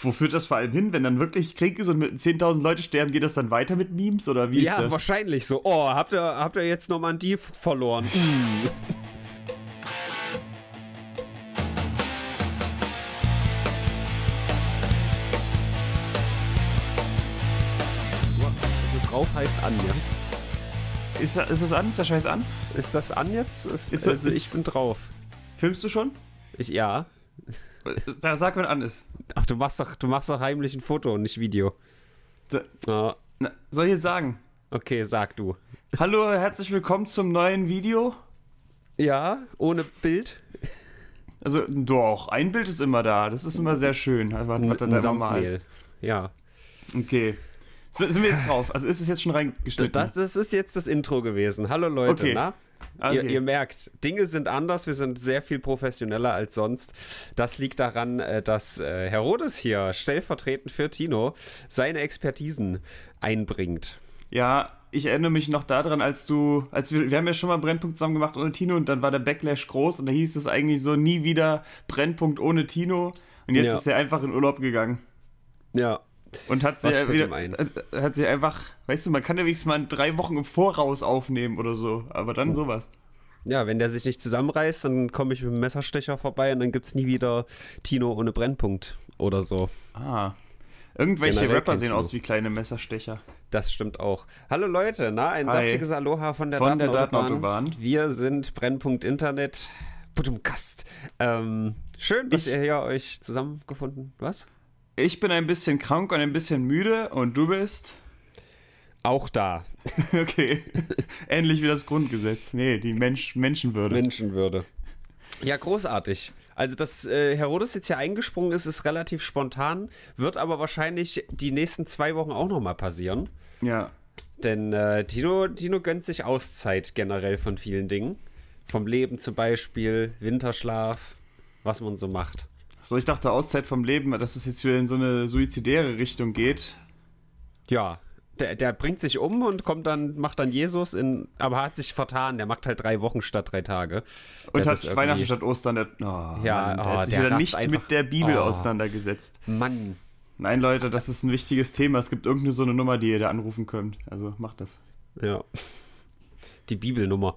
wo führt das vor allem hin? Wenn dann wirklich Krieg ist und 10.000 Leute sterben, geht das dann weiter mit Memes oder wie ja, ist das? Ja, wahrscheinlich so. Oh, habt ihr, habt ihr jetzt Normandie verloren? Hm. also drauf heißt an, ja. Ist, ist das an? Ist der Scheiß an? Ist das an jetzt? Ist, ist also ist, ich bin drauf. Filmst du schon? Ich ja. Da sag, wenn an ist. Ach, du machst doch, du machst doch heimlich ein Foto und nicht Video. So, oh. na, soll ich jetzt sagen? Okay, sag du. Hallo, herzlich willkommen zum neuen Video. Ja, ohne Bild. Also, doch, ein Bild ist immer da. Das ist immer sehr schön, was, was du da immer malst. Ja. Okay. So, sind wir jetzt drauf? Also ist es jetzt schon reingesteckt? Das, das, ist jetzt das Intro gewesen. Hallo Leute, okay. na? Also ihr, ihr, merkt, Dinge sind anders, wir sind sehr viel professioneller als sonst. Das liegt daran, äh, dass äh, Herodes hier stellvertretend für Tino seine Expertisen einbringt. Ja, ich erinnere mich noch daran, als du, als wir, wir haben ja schon mal Brennpunkt zusammen gemacht ohne Tino und dann war der Backlash groß und da hieß es eigentlich so, nie wieder Brennpunkt ohne Tino. Und jetzt ja. ist er einfach in Urlaub gegangen. Ja, und hat sie, wieder, hat sie einfach, weißt du, man kann ja wenigstens mal drei Wochen im Voraus aufnehmen oder so, aber dann oh. sowas. Ja, wenn der sich nicht zusammenreißt, dann komme ich mit dem Messerstecher vorbei und dann gibt es nie wieder Tino ohne Brennpunkt oder so. Ah. Irgendwelche Generell Rapper sehen aus wie kleine Messerstecher. Das stimmt auch. Hallo Leute, na, ein saftiges Aloha von der, von Datenautobahn. Der Datenautobahn. Wir sind Brennpunkt Internet. Budum Gast. Ähm, schön, dass ich, ihr hier euch zusammengefunden. Was? Ich bin ein bisschen krank und ein bisschen müde und du bist? Auch da. okay. Ähnlich wie das Grundgesetz. Nee, die Mensch Menschenwürde. Menschenwürde. Ja, großartig. Also, dass äh, Herodes jetzt hier eingesprungen ist, ist relativ spontan, wird aber wahrscheinlich die nächsten zwei Wochen auch nochmal passieren. Ja. Denn äh, Tino, Tino gönnt sich Auszeit generell von vielen Dingen. Vom Leben zum Beispiel, Winterschlaf, was man so macht. So, ich dachte, Auszeit vom Leben, dass es jetzt wieder in so eine suizidäre Richtung geht. Ja, der, der, bringt sich um und kommt dann, macht dann Jesus in, aber hat sich vertan, der macht halt drei Wochen statt drei Tage. Und der hat Weihnachten statt Ostern, der, oh, ja, Mann, der oh, hat sich der wieder nicht einfach, mit der Bibel oh, auseinandergesetzt. Mann. Nein, Leute, das ist ein wichtiges Thema. Es gibt irgendeine so eine Nummer, die ihr da anrufen könnt. Also macht das. Ja. Die Bibelnummer.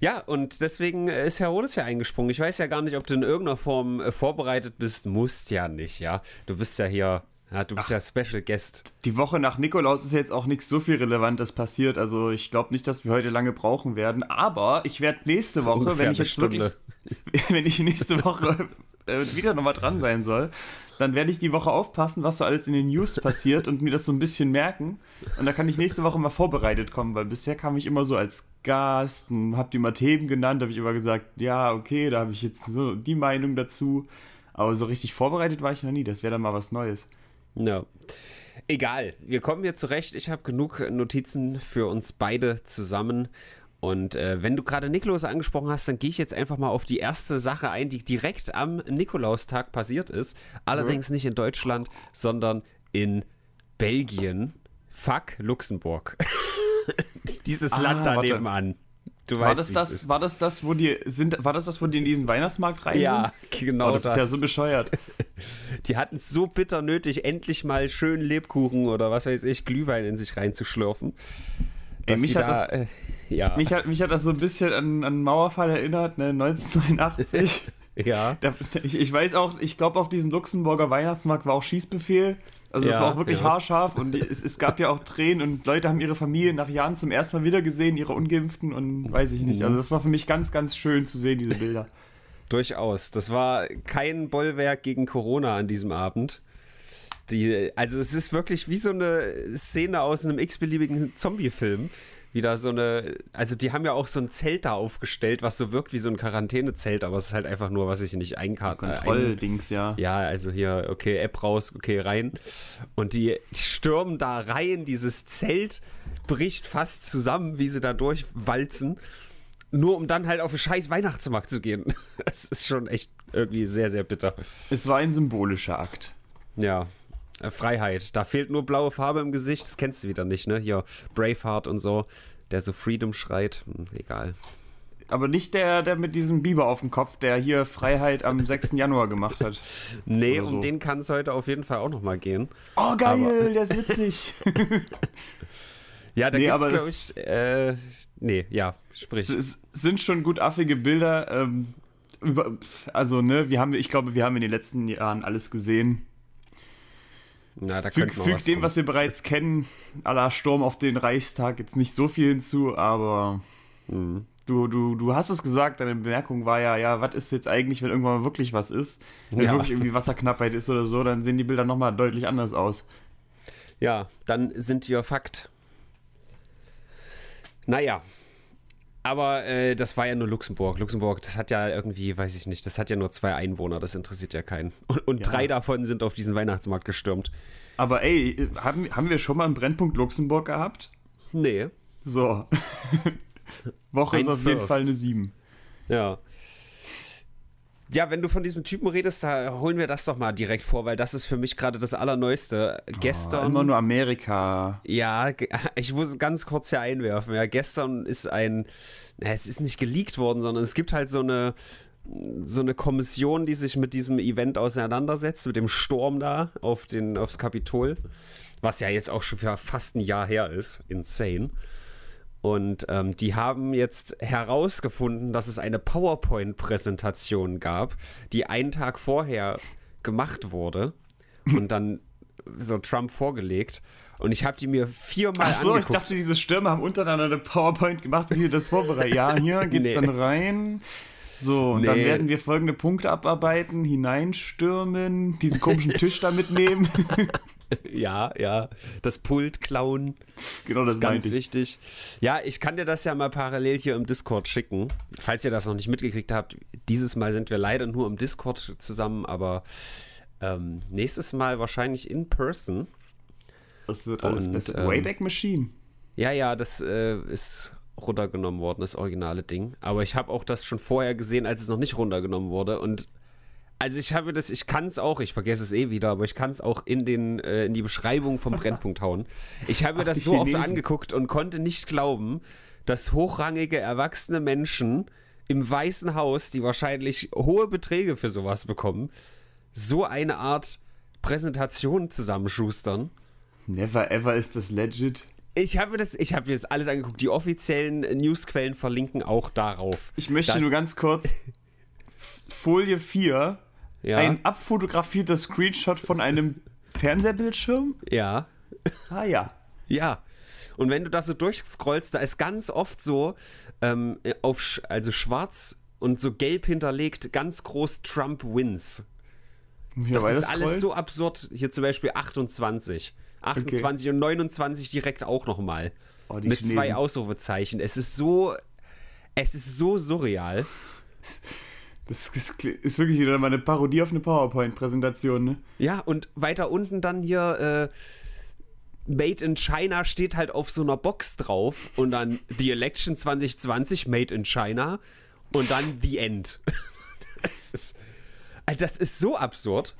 Ja, und deswegen ist Herr Rodes ja eingesprungen. Ich weiß ja gar nicht, ob du in irgendeiner Form äh, vorbereitet bist. Musst ja nicht, ja. Du bist ja hier ja, du bist Ach, ja Special Guest. Die Woche nach Nikolaus ist jetzt auch nichts so viel Relevantes passiert. Also ich glaube nicht, dass wir heute lange brauchen werden. Aber ich werde nächste Woche, Ungefähr wenn ich jetzt wirklich, wenn ich nächste Woche äh, wieder nochmal dran sein soll, dann werde ich die Woche aufpassen, was so alles in den News passiert und mir das so ein bisschen merken. Und da kann ich nächste Woche mal vorbereitet kommen, weil bisher kam ich immer so als Gast, und hab die mal Themen genannt, habe ich immer gesagt, ja, okay, da habe ich jetzt so die Meinung dazu. Aber so richtig vorbereitet war ich noch nie. Das wäre dann mal was Neues. Ja. Egal, wir kommen hier zurecht. Ich habe genug Notizen für uns beide zusammen und äh, wenn du gerade Nikolaus angesprochen hast, dann gehe ich jetzt einfach mal auf die erste Sache ein, die direkt am Nikolaustag passiert ist. Allerdings mhm. nicht in Deutschland, sondern in Belgien. Fuck Luxemburg. Dieses ah, Land da warte. nebenan. Du war weißt, das das, ist. war das das, wo die sind, war das das, wo die in diesen Weihnachtsmarkt rein ja, sind? Ja, genau oh, das, das. ist ja so bescheuert. die hatten es so bitter nötig, endlich mal schön Lebkuchen oder was weiß ich, Glühwein in sich reinzuschlürfen. Ey, mich, hat da, das, äh, ja. mich, hat, mich hat das so ein bisschen an, an Mauerfall erinnert, ne? 1989. ja. Da, ich, ich weiß auch, ich glaube, auf diesem Luxemburger Weihnachtsmarkt war auch Schießbefehl. Also es ja, war auch wirklich ja. haarscharf und es, es, gab ja auch Tränen und Leute haben ihre Familie nach Jahren zum ersten Mal wiedergesehen, ihre Ungeimpften und weiß ich nicht. Also das war für mich ganz, ganz schön zu sehen, diese Bilder. Durchaus. Das war kein Bollwerk gegen Corona an diesem Abend. Die, also es ist wirklich wie so eine Szene aus einem x-beliebigen Zombie-Film. Wieder so eine, also die haben ja auch so ein Zelt da aufgestellt, was so wirkt wie so ein Quarantänezelt, aber es ist halt einfach nur, was ich nicht einkarten äh, Kontrolldings, ein, ja. Ja, also hier, okay, App raus, okay, rein. Und die stürmen da rein, dieses Zelt bricht fast zusammen, wie sie da durchwalzen nur um dann halt auf einen scheiß Weihnachtsmarkt zu gehen. Das ist schon echt irgendwie sehr, sehr bitter. Es war ein symbolischer Akt. Ja, äh, Freiheit. Da fehlt nur blaue Farbe im Gesicht. Das kennst du wieder nicht, ne? Hier, Braveheart und so, der so Freedom schreit. Hm, egal. Aber nicht der, der mit diesem Biber auf dem Kopf, der hier Freiheit am 6. Januar gemacht hat. Nee, so. um den kann es heute auf jeden Fall auch nochmal gehen. Oh, geil, aber der ist witzig. ja, da nee, gibt's, glaube ich, äh, nee, ja, sprich. Es sind schon gut affige Bilder, ähm, über, also, ne, wir haben, ich glaube, wir haben in den letzten Jahren alles gesehen, na, da füg, füg dem, kommen. was wir bereits kennen, aller Sturm auf den Reichstag, jetzt nicht so viel hinzu, aber mhm. du, du, du hast es gesagt, deine Bemerkung war ja, ja, was ist jetzt eigentlich, wenn irgendwann mal wirklich was ist? Wenn ja. wirklich irgendwie Wasserknappheit ist oder so, dann sehen die Bilder nochmal deutlich anders aus. Ja, dann sind wir Fakt. Naja, aber äh, das war ja nur Luxemburg. Luxemburg, das hat ja irgendwie, weiß ich nicht, das hat ja nur zwei Einwohner, das interessiert ja keinen. Und, und ja. drei davon sind auf diesen Weihnachtsmarkt gestürmt. Aber ey, äh, haben, haben wir schon mal einen Brennpunkt Luxemburg gehabt? Nee. So. Woche Ein ist auf First. jeden Fall eine 7. Ja. Ja, wenn du von diesem Typen redest, da holen wir das doch mal direkt vor, weil das ist für mich gerade das Allerneueste. Oh, gestern. Immer nur Amerika. Ja, ich muss ganz kurz hier einwerfen. Ja, gestern ist ein. es ist nicht geleakt worden, sondern es gibt halt so eine so eine Kommission, die sich mit diesem Event auseinandersetzt, mit dem Sturm da auf den, aufs Kapitol, was ja jetzt auch schon fast ein Jahr her ist. Insane. Und ähm, die haben jetzt herausgefunden, dass es eine PowerPoint-Präsentation gab, die einen Tag vorher gemacht wurde und dann so Trump vorgelegt. Und ich habe die mir viermal Ach so, angeguckt. ich dachte, diese Stürme haben untereinander eine PowerPoint gemacht, wie sie das vorbereiten. Ja, hier geht's nee. dann rein. So, und nee. dann werden wir folgende Punkte abarbeiten, hineinstürmen, diesen komischen Tisch da mitnehmen. ja, ja. Das Pult klauen. Genau, das ist ganz ich. wichtig. Ja, ich kann dir das ja mal parallel hier im Discord schicken. Falls ihr das noch nicht mitgekriegt habt, dieses Mal sind wir leider nur im Discord zusammen, aber ähm, nächstes Mal wahrscheinlich in person. Das wird alles Und, besser. Ähm, Wayback Machine. Ja, ja, das äh, ist runtergenommen worden, das originale Ding. Aber ich habe auch das schon vorher gesehen, als es noch nicht runtergenommen wurde. Und also ich habe das, ich kann es auch, ich vergesse es eh wieder, aber ich kann es auch in, den, äh, in die Beschreibung vom Brennpunkt hauen. Ich habe mir das so oft angeguckt und konnte nicht glauben, dass hochrangige erwachsene Menschen im Weißen Haus, die wahrscheinlich hohe Beträge für sowas bekommen, so eine Art Präsentation zusammenschustern. Never ever ist das legit. Ich habe das, ich habe mir das alles angeguckt. Die offiziellen Newsquellen verlinken auch darauf. Ich möchte nur ganz kurz Folie 4 ja. Ein abfotografierter Screenshot von einem Fernsehbildschirm? Ja. Ah ja. Ja. Und wenn du das so durchscrollst, da ist ganz oft so ähm, auf sch also schwarz und so gelb hinterlegt ganz groß Trump wins. Wie das ist das alles so absurd. Hier zum Beispiel 28. 28 okay. und 29 direkt auch nochmal. Oh, mit Chinesen. zwei Ausrufezeichen. Es ist so, es ist so surreal. Das ist, ist wirklich wieder mal eine Parodie auf eine PowerPoint-Präsentation, ne? Ja, und weiter unten dann hier. Äh Made in China steht halt auf so einer Box drauf und dann The Election 2020 Made in China und dann The End. Das ist, äh, das ist so absurd.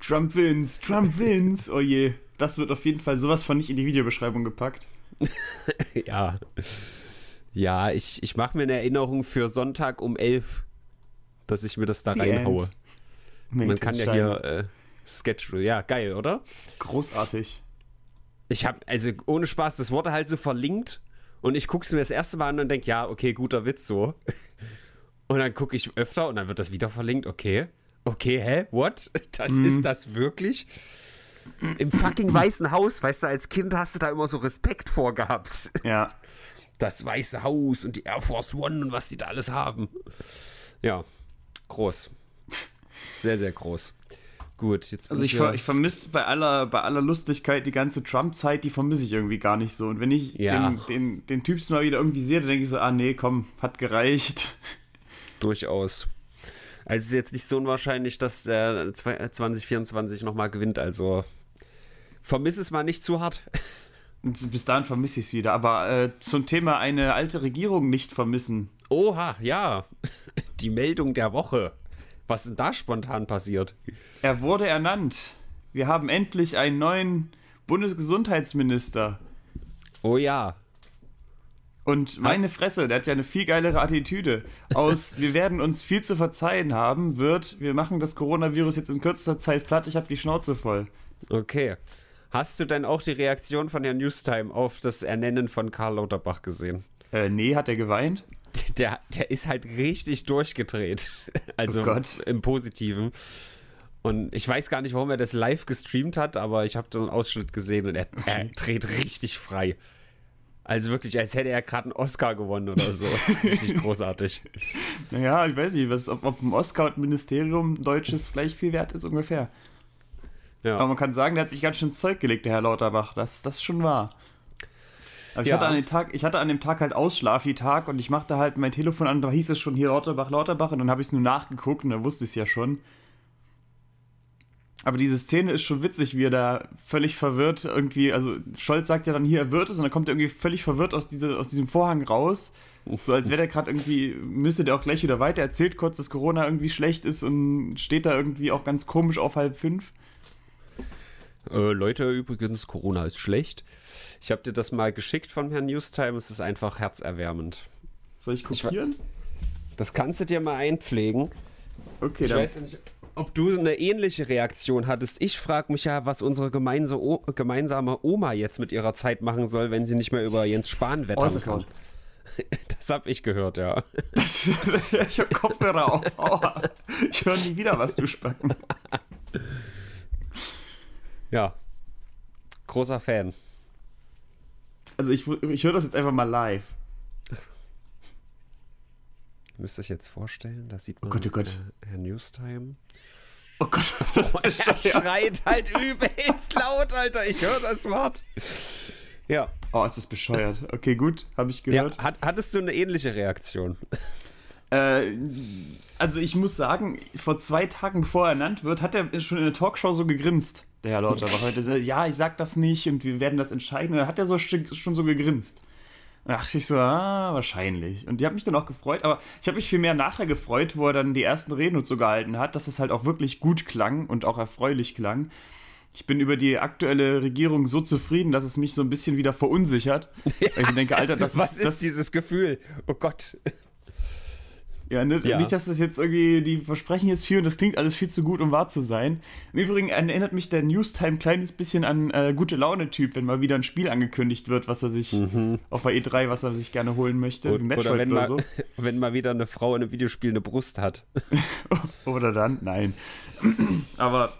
Trump wins, Trump wins. Oh je, das wird auf jeden Fall sowas von nicht in die Videobeschreibung gepackt. ja. Ja, ich, ich mache mir eine Erinnerung für Sonntag um 11 Uhr dass ich mir das da The reinhaue. Man kann ja hier äh, Sketch, ja, geil, oder? Großartig. Ich habe, also ohne Spaß, das wurde halt so verlinkt und ich gucke es mir das erste Mal an und denke, ja, okay, guter Witz so. Und dann gucke ich öfter und dann wird das wieder verlinkt, okay. Okay, hä? What? Das mm. ist mhm. das wirklich? Im fucking Weißen Haus, weißt du, als Kind hast du da immer so Respekt vor gehabt. Ja. Das Weiße Haus und die Air Force One und was die da alles haben. Ja, groß. Sehr, sehr groß. Gut, jetzt Also ich, ver ich vermisse bei aller, bei aller Lustigkeit die ganze Trump-Zeit, die vermisse ich irgendwie gar nicht so. Und wenn ich ja. den, den, den Typs mal wieder irgendwie sehe, dann denke ich so, ah nee, komm, hat gereicht. Durchaus. Also es ist jetzt nicht so unwahrscheinlich, dass er 2024 nochmal gewinnt. Also vermisse es mal nicht zu hart. bis dahin vermisse ich es wieder. Aber äh, zum Thema eine alte Regierung nicht vermissen. Oha, ja. Die Meldung der Woche. Was ist denn da spontan passiert? Er wurde ernannt. Wir haben endlich einen neuen Bundesgesundheitsminister. Oh ja. Und meine Fresse, der hat ja eine viel geilere Attitüde. Aus wir werden uns viel zu verzeihen haben, wird wir machen das Coronavirus jetzt in kürzester Zeit platt, ich habe die Schnauze voll. Okay. Hast du denn auch die Reaktion von Herrn Newstime auf das Ernennen von Karl Lauterbach gesehen? Äh, nee, hat er geweint? der, der ist halt richtig durchgedreht. Also oh im Positiven. Und ich weiß gar nicht, warum er das live gestreamt hat, aber ich habe so einen Ausschnitt gesehen und er, er dreht richtig frei. Also wirklich, als hätte er gerade einen Oscar gewonnen oder so. Das ist richtig großartig. Naja, ich weiß nicht, was, ob, ob ein Oscar und ein Ministerium deutsches gleich viel wert ist ungefähr. Ja. Aber man kann sagen, der hat sich ganz schön Zeug gelegt, der Herr Lauterbach. Das, das ist schon wahr. Aber ich, ja. hatte an dem Tag, ich hatte an dem Tag halt Ausschlafi-Tag und ich machte halt mein Telefon an, da hieß es schon hier Lauterbach, Lauterbach und dann habe ich es nur nachgeguckt und dann wusste ich es ja schon. Aber diese Szene ist schon witzig, wie er da völlig verwirrt irgendwie, also Scholz sagt ja dann hier, er wird es und dann kommt er irgendwie völlig verwirrt aus, diese, aus diesem Vorhang raus. So als wäre der gerade irgendwie, müsste der auch gleich wieder weiter, erzählt kurz, dass Corona irgendwie schlecht ist und steht da irgendwie auch ganz komisch auf halb fünf. Äh, Leute, übrigens, Corona ist schlecht. Ich habe dir das mal geschickt von Herrn Newstime. Es ist einfach herzerwärmend. Soll ich kopieren? das kannst du dir mal einpflegen. Okay, ich dann. Weiß nicht, ob du eine ähnliche Reaktion hattest. Ich frage mich ja, was unsere gemeinsame Oma jetzt mit ihrer Zeit machen soll, wenn sie nicht mehr über Jens Spahn wettern das kann. Laut. Das habe ich gehört, ja. Das, ich habe Kopfhörer auf. Aua. Ich höre nie wieder was, du Spacken. Ja. Großer Fan. Also ich, ich höre das jetzt einfach mal live. Ihr müsst euch jetzt vorstellen, da sieht oh man oh Gott, oh Gott. Äh, Herr Newstime. Oh Gott, was ist das oh, Er schreit halt übelst laut, Alter. Ich höre das Wort. Ja. Oh, ist das bescheuert. Okay, gut, habe ich gehört. Ja, hat, hattest du eine ähnliche Reaktion? Äh, also ich muss sagen, vor zwei Tagen, bevor er ernannt wird, hat er schon in der Talkshow so gegrinst der Herr Lauter war heute, ja, ich sag das nicht und wir werden das entscheiden. Und dann hat er so schon so gegrinst. Da dachte ich so, ah, wahrscheinlich. Und die hat mich dann auch gefreut, aber ich habe mich viel mehr nachher gefreut, wo er dann die ersten Reden und so gehalten hat, dass es halt auch wirklich gut klang und auch erfreulich klang. Ich bin über die aktuelle Regierung so zufrieden, dass es mich so ein bisschen wieder verunsichert. Weil ich denke, Alter, das Was ist, das ist dieses Gefühl? Oh Gott. Ja, ne? ja, nicht, dass das jetzt irgendwie, die versprechen jetzt viel und das klingt alles viel zu gut, um wahr zu sein. Im Übrigen erinnert mich der Newstime ein kleines bisschen an äh, gute Laune-Typ, wenn mal wieder ein Spiel angekündigt wird, was er sich mhm. auf der E3, was er sich gerne holen möchte. Und, Metroid oder, wenn, oder mal, so. wenn mal wieder eine Frau in einem Videospiel eine Brust hat. oder dann, nein. Aber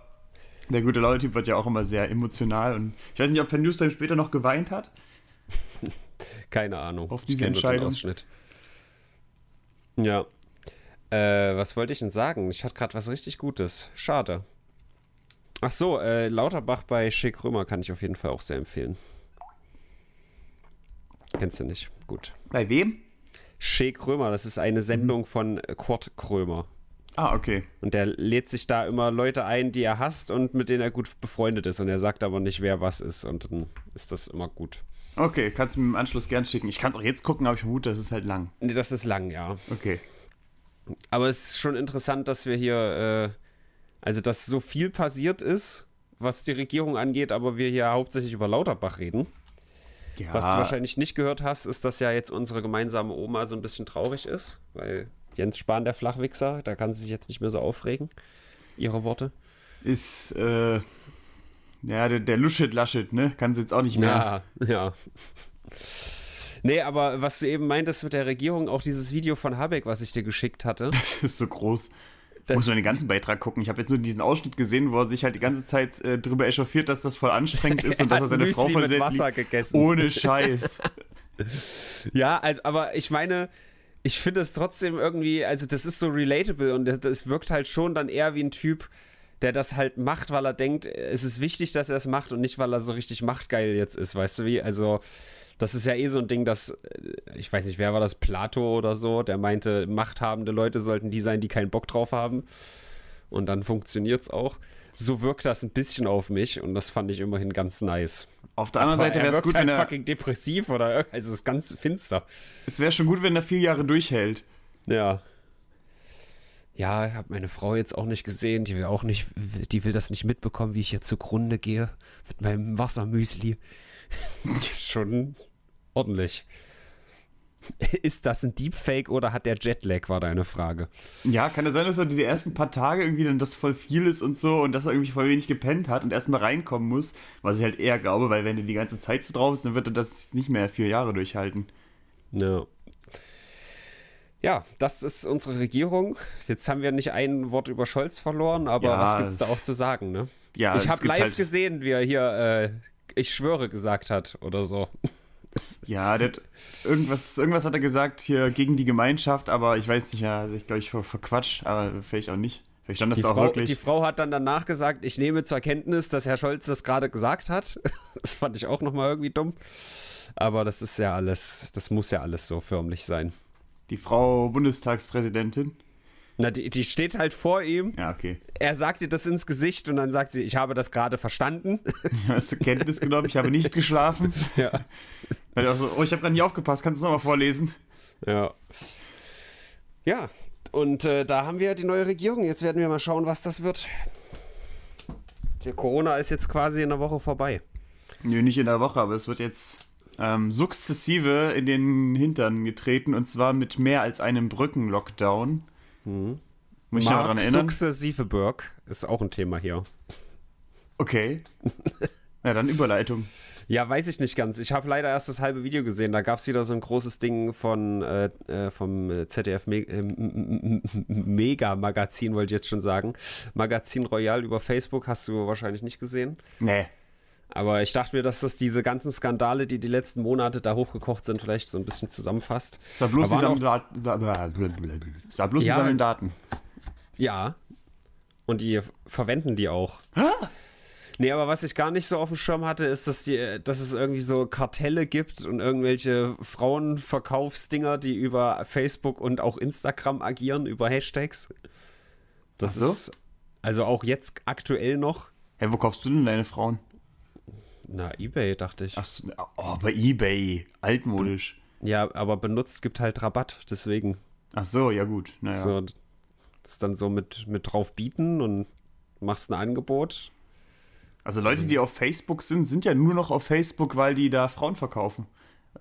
der gute Laune-Typ wird ja auch immer sehr emotional und ich weiß nicht, ob der Newstime später noch geweint hat. Keine Ahnung. Auf diese Entscheidung. Ja. Äh, was wollte ich denn sagen? Ich hatte gerade was richtig Gutes. Schade. Ach so, äh, Lauterbach bei Schick Römer kann ich auf jeden Fall auch sehr empfehlen. Kennst du nicht? Gut. Bei wem? Shea Krömer. Das ist eine mhm. Sendung von äh, Kurt Krömer. Ah, okay. Und der lädt sich da immer Leute ein, die er hasst und mit denen er gut befreundet ist. Und er sagt aber nicht, wer was ist. Und dann ist das immer gut. Okay, kannst du mir im Anschluss gern schicken. Ich kann es auch jetzt gucken, aber ich vermute, das ist halt lang. Nee, das ist lang, ja. Okay. Aber es ist schon interessant, dass wir hier, äh, also dass so viel passiert ist, was die Regierung angeht, aber wir hier hauptsächlich über Lauterbach reden. Ja. Was du wahrscheinlich nicht gehört hast, ist, dass ja jetzt unsere gemeinsame Oma so ein bisschen traurig ist, weil Jens Spahn, der Flachwichser, da kann sie sich jetzt nicht mehr so aufregen. Ihre Worte. Ist, äh, ja, der, der Luschet Laschet, ne? Kann sie jetzt auch nicht mehr. Ja, ja. Nee, aber was du eben meintest mit der Regierung, auch dieses Video von Habeck, was ich dir geschickt hatte. Das ist so groß. Das Muss man den ganzen Beitrag gucken. Ich habe jetzt nur diesen Ausschnitt gesehen, wo er sich halt die ganze Zeit äh, drüber echauffiert, dass das voll anstrengend ist und dass er seine Müsli Frau voll mit Wasser liegt. gegessen. Ohne Scheiß. ja, also, aber ich meine, ich finde es trotzdem irgendwie, also das ist so relatable und es wirkt halt schon dann eher wie ein Typ, der das halt macht, weil er denkt, es ist wichtig, dass er es macht und nicht, weil er so richtig machtgeil jetzt ist, weißt du wie? Also das ist ja eh so ein Ding, dass, äh, ich weiß nicht, wer war das, Plato oder so, der meinte, machthabende Leute sollten die sein, die keinen Bock drauf haben. Und dann funktioniert es auch. So wirkt das ein bisschen auf mich und das fand ich immerhin ganz nice. Auf der anderen Seite wäre es gut, wenn halt er fucking depressiv oder also es ist ganz finster. Es wäre schon gut, wenn er vier Jahre durchhält. Ja. Ja, ich habe meine Frau jetzt auch nicht gesehen. Die will auch nicht, die will das nicht mitbekommen, wie ich hier zugrunde gehe mit meinem Wassermüsli. schon ordentlich. Ist das ein Deepfake oder hat der Jetlag, war deine Frage. Ja, kann ja sein, dass er die ersten paar Tage irgendwie dann das voll viel ist und so und dass er irgendwie voll wenig gepennt hat und erstmal reinkommen muss, was ich halt eher glaube, weil wenn er die ganze Zeit so drauf ist, dann wird er das nicht mehr vier Jahre durchhalten. Ja. Ja, das ist unsere Regierung. Jetzt haben wir nicht ein Wort über Scholz verloren, aber ja. was es da auch zu sagen, ne? Ja, ich habe live halt gesehen, wie er hier, äh, ich schwöre, gesagt hat oder so. Ja, das, irgendwas, irgendwas hat er gesagt hier gegen die Gemeinschaft, aber ich weiß nicht, ja, also ich glaube, ich ver, verquatsch, aber vielleicht auch nicht. Vielleicht stand das die da auch Frau, wirklich. Die Frau hat dann danach gesagt, ich nehme zur Kenntnis, dass Herr Scholz das gerade gesagt hat. Das fand ich auch nochmal irgendwie dumm. Aber das ist ja alles, das muss ja alles so förmlich sein. Die Frau Bundestagspräsidentin. Na, die, die, steht halt vor ihm. Ja, okay. Er sagt ihr das ins Gesicht und dann sagt sie, ich habe das gerade verstanden. Ja, hast zur Kenntnis genommen, ich habe nicht geschlafen. Ja. Also, oh, ich habe gerade nicht aufgepasst, kannst du es nochmal vorlesen? Ja. Ja, und äh, da haben wir die neue Regierung. Jetzt werden wir mal schauen, was das wird. Der Corona ist jetzt quasi in der Woche vorbei. Nö, nee, nicht in der Woche, aber es wird jetzt ähm, sukzessive in den Hintern getreten und zwar mit mehr als einem Brückenlockdown. Mhm. Mich Mark daran erinnern. Sukzessive Burg ist auch ein Thema hier. Okay. ja, dann Überleitung. Ja, weiß ich nicht ganz. Ich habe leider erst das halbe Video gesehen. Da gab es wieder so ein großes Ding von äh, äh vom ZDF Me äh, Mega Magazin, wollte ich jetzt schon sagen. Magazin Royal über Facebook hast du wahrscheinlich nicht gesehen. Nee. Aber ich dachte mir, dass das diese ganzen Skandale, die die letzten Monate da hochgekocht sind, vielleicht so ein bisschen zusammenfasst. Es bloß, die, da, da, bloß ja, die sammeln Daten. Ja. Und die verwenden die auch. Ah! Nee, aber was ich gar nicht so auf dem Schirm hatte, ist, dass, die, dass es irgendwie so Kartelle gibt und irgendwelche Frauenverkaufsdinger, die über Facebook und auch Instagram agieren, über Hashtags. Das so? ist also auch jetzt aktuell noch. Hä, hey, wo kaufst du denn deine Frauen? Na, eBay, dachte ich. Ach oh, bei eBay. Altmodisch. Ja, aber benutzt gibt halt Rabatt, deswegen. Ach so, ja gut. Naja. So, das dann so mit, mit drauf bieten und machst ein Angebot. Also Leute, die auf Facebook sind, sind ja nur noch auf Facebook, weil die da Frauen verkaufen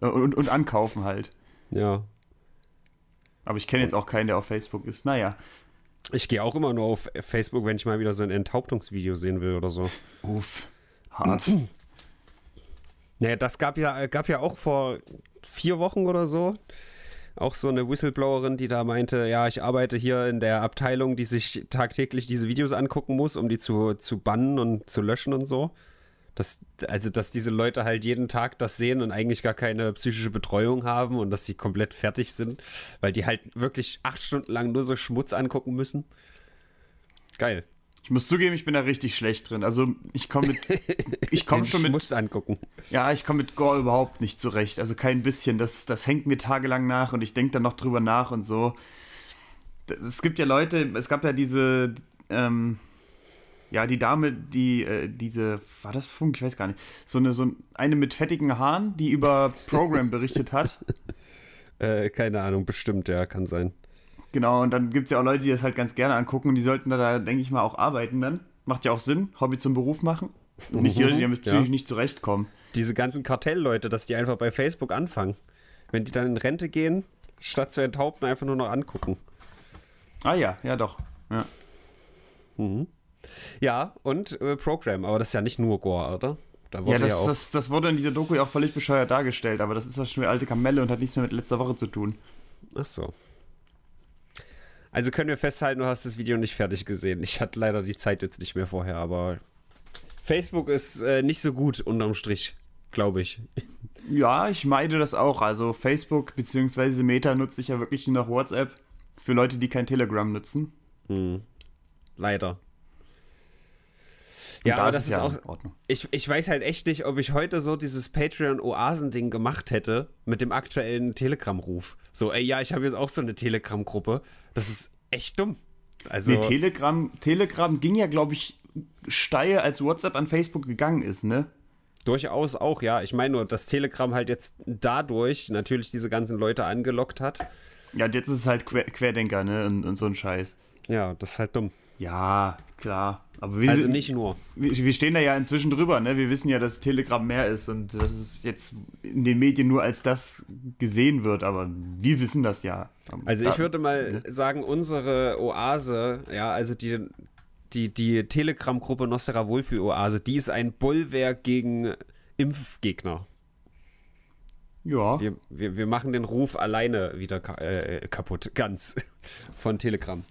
äh, und, und ankaufen halt. Ja. Aber ich kenne jetzt auch keinen, der auf Facebook ist. Naja. Ich gehe auch immer nur auf Facebook, wenn ich mal wieder so ein Enthauptungsvideo sehen will oder so. Uff, hart. Naja, das gab ja, gab ja auch vor vier Wochen oder so auch so eine Whistleblowerin, die da meinte, ja, ich arbeite hier in der Abteilung, die sich tagtäglich diese Videos angucken muss, um die zu, zu bannen und zu löschen und so. Dass, also, dass diese Leute halt jeden Tag das sehen und eigentlich gar keine psychische Betreuung haben und dass sie komplett fertig sind, weil die halt wirklich acht Stunden lang nur so Schmutz angucken müssen. Geil. Ich muss zugeben, ich bin da richtig schlecht drin. Also ich komme mit, ich komme schon mit Schmutz angucken. Ja, ich komme mit Gore überhaupt nicht zurecht. Also kein bisschen. Das, das hängt mir tagelang nach und ich denke dann noch drüber nach und so. es gibt ja Leute, es gab ja diese, ähm, ja die Dame, die äh, diese, war das Funk? Ich weiß gar nicht. So eine, so eine mit fettigen Haaren, die über Program berichtet hat. äh, keine Ahnung, bestimmt, ja, kann sein. Genau, und dann gibt es ja auch Leute, die das halt ganz gerne angucken und die sollten da, denke ich mal, auch arbeiten dann. Macht ja auch Sinn, Hobby zum Beruf machen. Mhm. Nicht jeder, die damit psychisch ja. nicht zurechtkommen. Diese ganzen Kartellleute, dass die einfach bei Facebook anfangen. Wenn die dann in Rente gehen, statt zu enthaupten, einfach nur noch angucken. Ah ja, ja doch. Ja, mhm. ja und äh, Program, aber das ist ja nicht nur Gore, oder? Da ja, das, ja das, das, wurde in dieser Doku ja auch völlig bescheuert dargestellt, aber das ist ja schon eine alte Kamelle und hat nichts mehr mit letzter Woche zu tun. Ach so, also können wir festhalten, du hast das Video nicht fertig gesehen. Ich hatte leider die Zeit jetzt nicht mehr vorher, aber Facebook ist äh, nicht so gut unterm Strich, glaube ich. Ja, ich meide das auch. Also Facebook bzw. Meta nutze ich ja wirklich nur noch WhatsApp für Leute, die kein Telegram nutzen. Hm. Leider ja, da aber das ist, ist ja auch. In Ordnung. Ich, ich weiß halt echt nicht, ob ich heute so dieses Patreon-Oasen-Ding gemacht hätte mit dem aktuellen Telegram-Ruf. So, ey, ja, ich habe jetzt auch so eine Telegram-Gruppe. Das ist echt dumm. Also nee, Telegram, Telegram ging ja, glaube ich, steil, als WhatsApp an Facebook gegangen ist, ne? Durchaus auch, ja. Ich meine nur, dass Telegram halt jetzt dadurch natürlich diese ganzen Leute angelockt hat. Ja, und jetzt ist es halt Querdenker, ne? Und, und so ein Scheiß. Ja, das ist halt dumm. Ja, Klar, aber wir also nicht nur. Wir, wir, stehen da ja inzwischen drüber, ne? Wir wissen ja, dass Telegram mehr ist und dass es jetzt in den Medien nur als das gesehen wird, aber wir wissen das ja. Also ich würde mal ne? sagen, unsere Oase, ja, also die die, die Telegram-Gruppe Nostra Wohlfühl-Oase, die ist ein Bollwerk gegen Impfgegner. Ja. Wir, wir, wir machen den Ruf alleine wieder ka äh, äh kaputt, ganz von Telegram.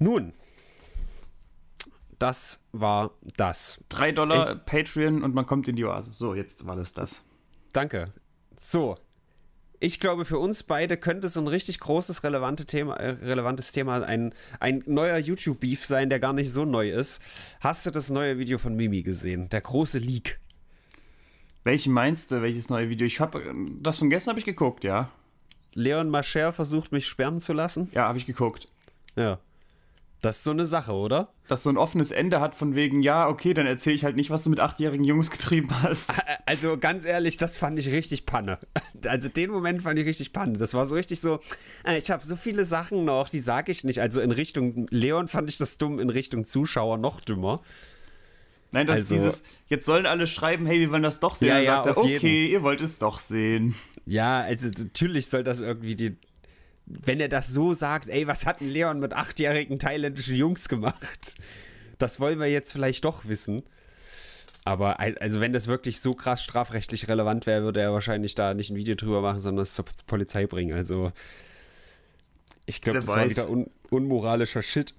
Nun, das war das. Drei Dollar ich, Patreon und man kommt in die Oase. So, jetzt war das das. Danke. So. Ich glaube, für uns beide könnte so ein richtig großes, relevante Thema, äh, relevantes Thema ein, ein neuer YouTube-Beef sein, der gar nicht so neu ist. Hast du das neue Video von Mimi gesehen? Der große Leak. Welchen meinst du, welches neue Video? Ich habe ähm, das von gestern habe ich geguckt, ja. Leon Mascher versucht mich sperren zu lassen? Ja, habe ich geguckt. Ja. Das ist so eine Sache, oder? Dass so ein offenes Ende hat von wegen, ja, okay, dann erzähle ich halt nicht, was du mit achtjährigen Jungs getrieben hast. Also ganz ehrlich, das fand ich richtig Panne. Also den Moment fand ich richtig Panne. Das war so richtig so, äh, ich habe so viele Sachen noch, die sage ich nicht. Also in Richtung Leon fand ich das dumm, in Richtung Zuschauer noch dümmer. Nein, das also, ist dieses, jetzt sollen alle schreiben, hey, wir wollen das doch sehen. Ja, ja, sagt er, okay, jeden. ihr wollt es doch sehen. Ja, also natürlich soll das irgendwie die, wenn er das so sagt, ey, was hat ein Leon mit achtjährigen thailändischen Jungs gemacht? Das wollen wir jetzt vielleicht doch wissen. Aber also wenn das wirklich so krass strafrechtlich relevant wäre, würde er wahrscheinlich da nicht ein Video drüber machen, sondern es zur Polizei bringen. Also ich glaube, das weiß. war wieder un unmoralischer Shit.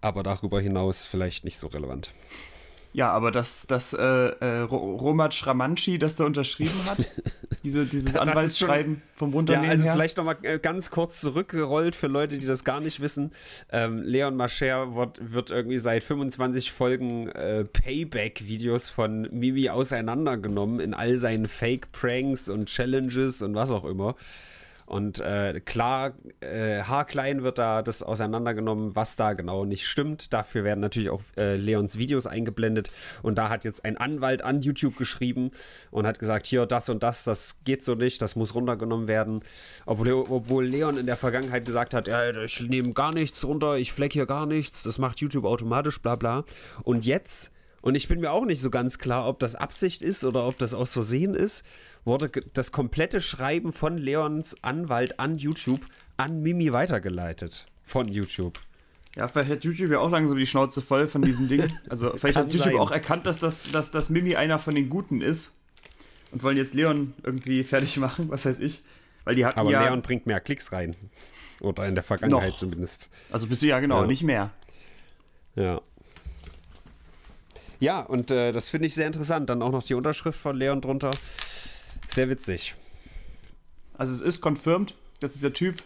Aber darüber hinaus vielleicht nicht so relevant. Ja, aber dass, dass äh, äh, Roman Schramanci das da unterschrieben hat, diese, dieses Anwaltsschreiben vom Unternehmen. Ja, also her. vielleicht nochmal äh, ganz kurz zurückgerollt für Leute, die das gar nicht wissen. Ähm, Leon Mascher wird, wird, irgendwie seit 25 Folgen äh, Payback-Videos von Mimi auseinandergenommen in all seinen Fake-Pranks und Challenges und was auch immer. Und äh, klar, äh, haarklein wird da das auseinandergenommen, was da genau nicht stimmt. Dafür werden natürlich auch äh, Leons Videos eingeblendet. Und da hat jetzt ein Anwalt an YouTube geschrieben und hat gesagt, hier, das und das, das geht so nicht, das muss runtergenommen werden. Obwohl, Leon in der Vergangenheit gesagt hat, ja, ich nehme gar nichts runter, ich fleck hier gar nichts, das macht YouTube automatisch, bla bla. Und jetzt, und ich bin mir auch nicht so ganz klar, ob das Absicht ist oder ob das aus Versehen ist wurde das komplette Schreiben von Leons Anwalt an YouTube an Mimi weitergeleitet. Von YouTube. Ja, vielleicht hat YouTube ja auch langsam die Schnauze voll von diesem Ding. Also vielleicht hat YouTube sein. auch erkannt, dass, das, dass, dass Mimi einer von den Guten ist. Und wollen jetzt Leon irgendwie fertig machen, was weiß ich. Weil die hatten Aber ja Leon bringt mehr Klicks rein. Oder in der Vergangenheit noch. zumindest. Also bist du ja genau, ja. nicht mehr. Ja. Ja, und äh, das finde ich sehr interessant. Dann auch noch die Unterschrift von Leon drunter sehr witzig. Also es ist confirmed, dass dieser Typ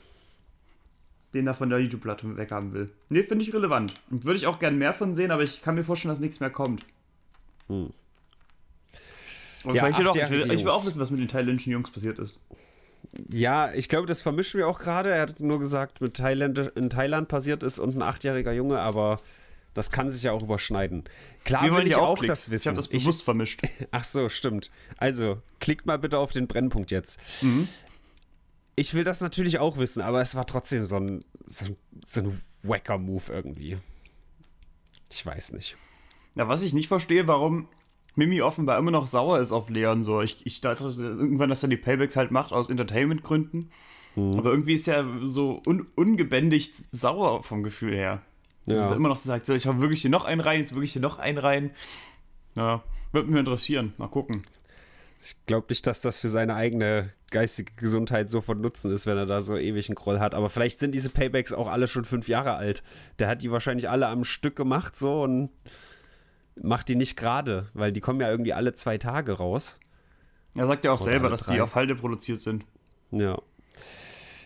den da von der YouTube-Plattform weghaben will. Ne, finde ich relevant. Und würde ich auch gerne mehr von sehen, aber ich kann mir vorstellen, dass nichts mehr kommt. Hm. Und ja, vielleicht auch, ich, will, ich will auch wissen, was mit den thailändischen Jungs passiert ist. Ja, ich glaube, das vermischen wir auch gerade. Er hat nur gesagt, mit Thailand in Thailand passiert ist und ein achtjähriger Junge, aber das kann sich ja auch überschneiden. Klar Wir will ja auch, das wissen. Ich habe das bewusst ich, vermischt. Ach so, stimmt. Also, klickt mal bitte auf den Brennpunkt jetzt. Mhm. Ich will das natürlich auch wissen, aber es war trotzdem so ein, so, so ein wacker Move irgendwie. Ich weiß nicht. Na, was ich nicht verstehe, warum Mimi offenbar immer noch sauer ist auf Leon so. Ich, ich dachte irgendwann, dass er die Paybacks halt macht aus Entertainment-Gründen. Mhm. Aber irgendwie ist er so un ungebändigt sauer vom Gefühl her. Ja. Dass es immer noch so sagt, so, ich habe wirklich hier noch einen rein, jetzt wirklich hier noch einen rein. Ja, würde mich interessieren. Mal gucken. Ich glaube nicht, dass das für seine eigene geistige Gesundheit so von Nutzen ist, wenn er da so ewig einen Groll hat. Aber vielleicht sind diese Paybacks auch alle schon fünf Jahre alt. Der hat die wahrscheinlich alle am Stück gemacht so und macht die nicht gerade, weil die kommen ja irgendwie alle zwei Tage raus. Er sagt ja auch Oder selber, dass die auf Halde produziert sind. Ja.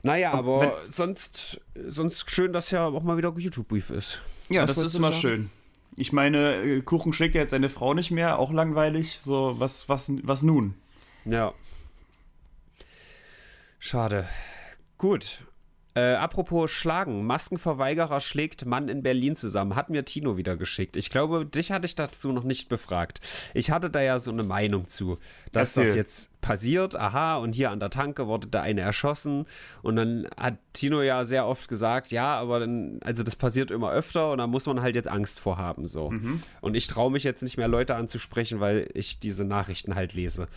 Naja, aber wenn, sonst, sonst schön, dass ja auch mal wieder YouTube-Brief ist. Ja, was das ist immer sagen? schön. Ich meine, äh, Kuchen schlägt ja jetzt seine Frau nicht mehr, auch langweilig. So, was, was, was nun? Ja. Schade. Gut. Äh, apropos Schlagen, Maskenverweigerer schlägt Mann in Berlin zusammen, hat mir Tino wieder geschickt. Ich glaube, dich hatte ich dazu noch nicht befragt. Ich hatte da ja so eine Meinung zu, dass Erzähl. das jetzt passiert. Aha, und hier an der Tanke wurde da eine erschossen. Und dann hat Tino ja sehr oft gesagt, ja, aber dann, also das passiert immer öfter und da muss man halt jetzt Angst vorhaben. so. Mhm. Und ich traue mich jetzt nicht mehr Leute anzusprechen, weil ich diese Nachrichten halt lese.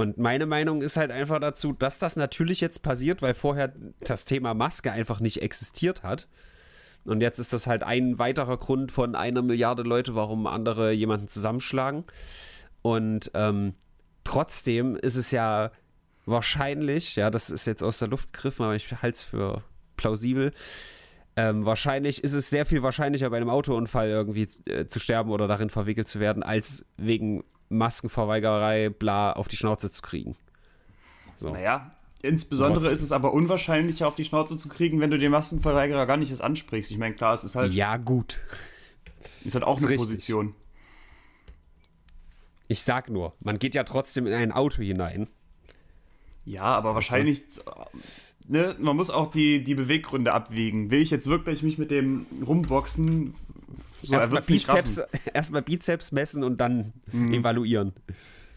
Und meine Meinung ist halt einfach dazu, dass das natürlich jetzt passiert, weil vorher das Thema Maske einfach nicht existiert hat. Und jetzt ist das halt ein weiterer Grund von einer Milliarde Leute, warum andere jemanden zusammenschlagen. Und ähm, trotzdem ist es ja wahrscheinlich, ja, das ist jetzt aus der Luft gegriffen, aber ich halte es für plausibel. Ähm, wahrscheinlich ist es sehr viel wahrscheinlicher, bei einem Autounfall irgendwie äh, zu sterben oder darin verwickelt zu werden, als wegen Maskenverweigerei, bla, auf die Schnauze zu kriegen. So. Naja, insbesondere Trotzdem. ist es aber unwahrscheinlicher, auf die Schnauze zu kriegen, wenn du den Maskenverweigerer gar nicht erst ansprichst. Ich meine, klar, es ist halt. Ja, gut. Ist halt auch ist eine richtig. Position. Ich sag nur, man geht ja trotzdem in ein Auto hinein. Ja, aber wahrscheinlich. Äh, ne, man muss auch die, die Beweggründe abwägen. Will ich jetzt wirklich mich mit dem rumboxen, so, erstmal Bizeps, erst Bizeps messen und dann mhm. evaluieren.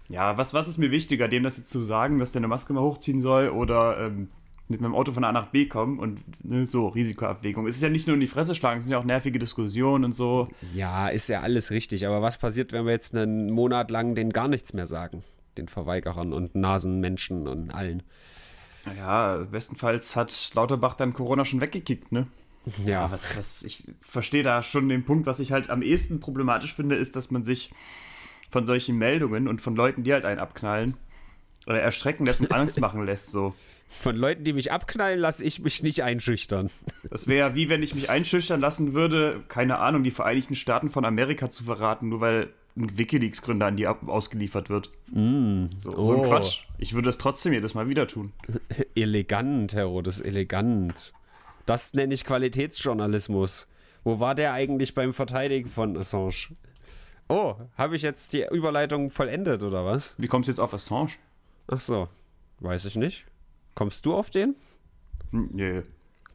Ja, was, was ist mir wichtiger, dem das jetzt zu sagen, dass der eine Maske mal hochziehen soll oder ähm, mit meinem Auto von A nach B kommen und ne, so, Risikoabwägung. Es ist ja nicht nur in die Fresse schlagen, es sind ja auch nervige Diskussionen und so. Ja, ist ja alles richtig, aber was passiert, wenn wir jetzt einen Monat lang denen gar nichts mehr sagen? Den Verweigerern und Nasenmenschen und allen. Ja, bestenfalls hat Lauterbach dann Corona schon weggekickt, ne? Ja, was, was, ich verstehe da schon den Punkt, was ich halt am ehesten problematisch finde, ist, dass man sich von solchen Meldungen und von Leuten, die halt einen abknallen, oder äh, erschrecken lässt und Angst machen lässt, so. Von Leuten, die mich abknallen, lasse ich mich nicht einschüchtern. Das wäre wie wenn ich mich einschüchtern lassen würde, keine Ahnung, die Vereinigten Staaten von Amerika zu verraten, nur weil ein Wikileaks-Gründer an die ausgeliefert wird. Mm, so, oh. so ein oh. Quatsch. Ich würde das trotzdem jedes Mal wieder tun. Elegant, Hero, das ist elegant. Das nenne ich Qualitätsjournalismus. Wo war der eigentlich beim Verteidigen von Assange? Oh, habe ich jetzt die Überleitung vollendet oder was? Wie kommst du jetzt auf Assange? Ach so, weiß ich nicht. Kommst du auf den? Hm, nee.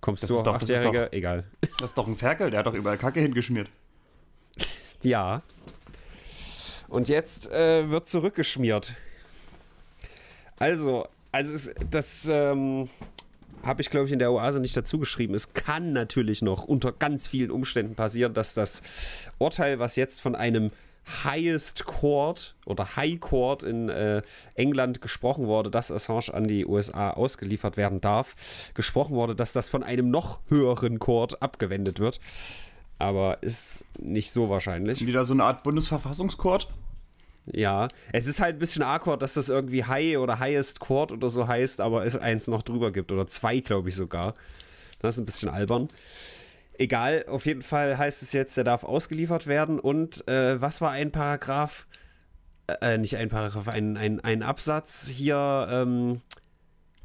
Kommst das du auf den? das Egal. Das ist doch ein Ferkel, der hat doch überall Kacke hingeschmiert. ja. Und jetzt äh, wird zurückgeschmiert. Also, also es, das ähm, habe ich, glaube ich, in der Oase nicht dazu geschrieben. Es kann natürlich noch unter ganz vielen Umständen passieren, dass das Urteil, was jetzt von einem Highest Court oder High Court in äh, England gesprochen wurde, dass Assange an die USA ausgeliefert werden darf, gesprochen wurde, dass das von einem noch höheren Court abgewendet wird. Aber ist nicht so wahrscheinlich. Wieder so eine Art Bundesverfassungskort? Ja, es ist halt ein bisschen awkward, dass das irgendwie High oder Highest Court oder so heißt, aber es eins noch drüber gibt oder zwei, glaube ich sogar. Das ist ein bisschen albern. Egal, auf jeden Fall heißt es jetzt, der darf ausgeliefert werden. Und äh, was war ein Paragraph? Äh, äh nicht ein Paragraph, ein, ein, ein Absatz hier. Ähm,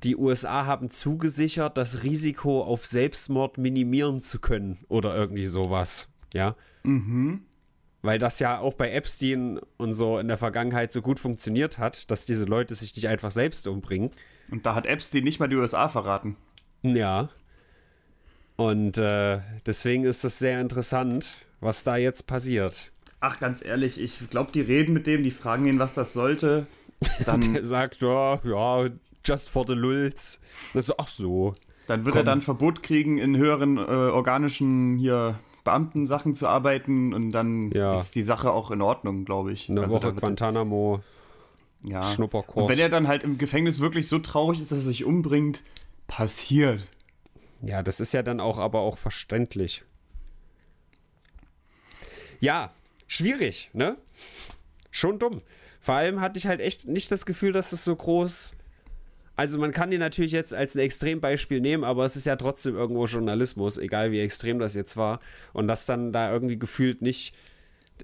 die USA haben zugesichert, das Risiko auf Selbstmord minimieren zu können oder irgendwie sowas. Ja. Mhm weil das ja auch bei Epstein und so in der Vergangenheit so gut funktioniert hat, dass diese Leute sich nicht einfach selbst umbringen. Und da hat Epstein nicht mal die USA verraten. Ja. Und äh, deswegen ist das sehr interessant, was da jetzt passiert. Ach, ganz ehrlich, ich glaube, die reden mit dem, die fragen ihn, was das sollte. Dann der sagt, ja, ja, just for the lulz. Das ist, ach so. Dann wird Komm. er dann Verbot kriegen in höheren äh, organischen hier Beamten-Sachen zu arbeiten und dann ja. ist die Sache auch in Ordnung, glaube ich. Eine also, Woche Guantanamo, ja. Schnupperkurs. Und wenn er dann halt im Gefängnis wirklich so traurig ist, dass er sich umbringt, passiert. Ja, das ist ja dann auch aber auch verständlich. Ja, schwierig, ne? Schon dumm. Vor allem hatte ich halt echt nicht das Gefühl, dass es das so groß also man kann den natürlich jetzt als ein Extrembeispiel nehmen, aber es ist ja trotzdem irgendwo Journalismus, egal wie extrem das jetzt war. Und dass dann da irgendwie gefühlt nicht,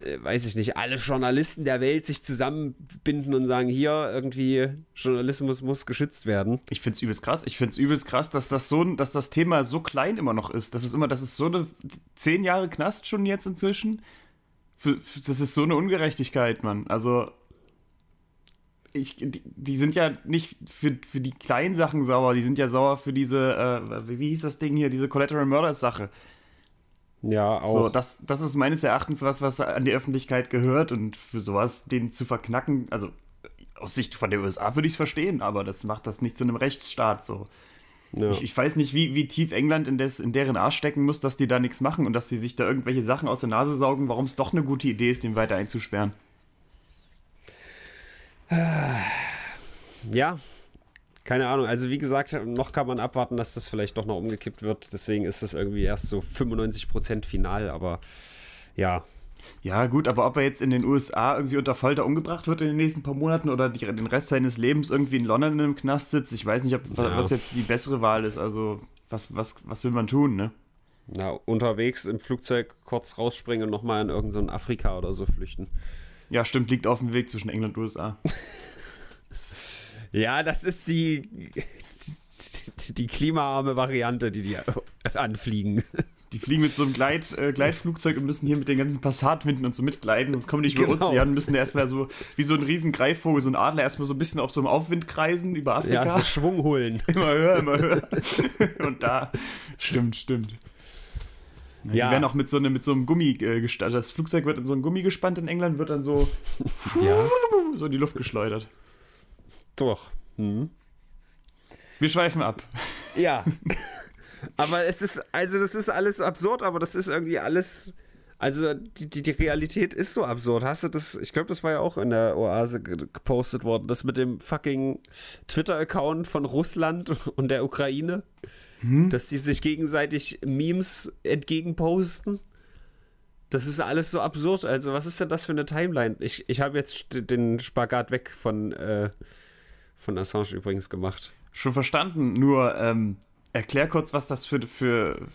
äh, weiß ich nicht, alle Journalisten der Welt sich zusammenbinden und sagen, hier irgendwie Journalismus muss geschützt werden. Ich find's übelst krass. Ich find's übelst krass, dass das so, dass das Thema so klein immer noch ist. Das ist immer, das ist so eine zehn Jahre Knast schon jetzt inzwischen. Das ist so eine Ungerechtigkeit, Mann. Also ich, die, die, sind ja nicht für, für die kleinen Sachen sauer, die sind ja sauer für diese, äh, wie, wie hieß das Ding hier, diese Collateral Murders Sache. Ja, auch. So, das, das ist meines Erachtens was, was an die Öffentlichkeit gehört und für sowas den zu verknacken, also aus Sicht von der USA würde ich es verstehen, aber das macht das nicht zu einem Rechtsstaat so. Ja. Ich, ich, weiß nicht, wie, wie tief England in, des, in deren Arsch stecken muss, dass die da nichts machen und dass sie sich da irgendwelche Sachen aus der Nase saugen, warum es doch eine gute Idee ist, den weiter einzusperren. Ja, keine Ahnung. Also wie gesagt, noch kann man abwarten, dass das vielleicht doch noch umgekippt wird. Deswegen ist das irgendwie erst so 95% final, aber ja. Ja, gut, aber ob er jetzt in den USA irgendwie unter Folter umgebracht wird in den nächsten paar Monaten oder die, den Rest seines Lebens irgendwie in London im Knast sitzt, ich weiß nicht, ob, ja. was jetzt die bessere Wahl ist. Also, was, was, was will man tun, ne? Na, unterwegs im Flugzeug kurz rausspringen und nochmal in irgendein so Afrika oder so flüchten. Ja, stimmt, liegt auf dem Weg zwischen England und USA. ja, das ist die, die klimaarme Variante, die die anfliegen. Die fliegen mit so einem Gleit, äh, Gleitflugzeug und müssen hier mit den ganzen Passatwinden und so mitgleiten, sonst kommen die nicht über genau. Ozean, müssen erstmal so, wie so ein riesen Greifvogel, so ein Adler, erstmal so ein bisschen auf so einem Aufwind kreisen über Afrika. Ja, so Schwung holen. Immer höher, immer höher. und da, stimmt, stimmt. Ja. Die werden auch mit so, eine, mit so einem Gummi äh, gespannt. Also das Flugzeug wird in so einem Gummi gespannt in England, wird dann so, ja. so in die Luft geschleudert. Doch. Hm. Wir schweifen ab. Ja. aber es ist, also das ist alles absurd, aber das ist irgendwie alles. Also die, die, die Realität ist so absurd. Hast du das, ich glaube, das war ja auch in der Oase gepostet worden, das mit dem fucking Twitter-Account von Russland und der Ukraine hm? dass die sich gegenseitig Memes entgegenposten. Das ist alles so absurd. Also, was ist denn das für eine Timeline? Ich, ich habe jetzt den Spagat weg von, äh, von Assange übrigens gemacht. Schon verstanden, nur ähm, erklär kurz, was das für, für,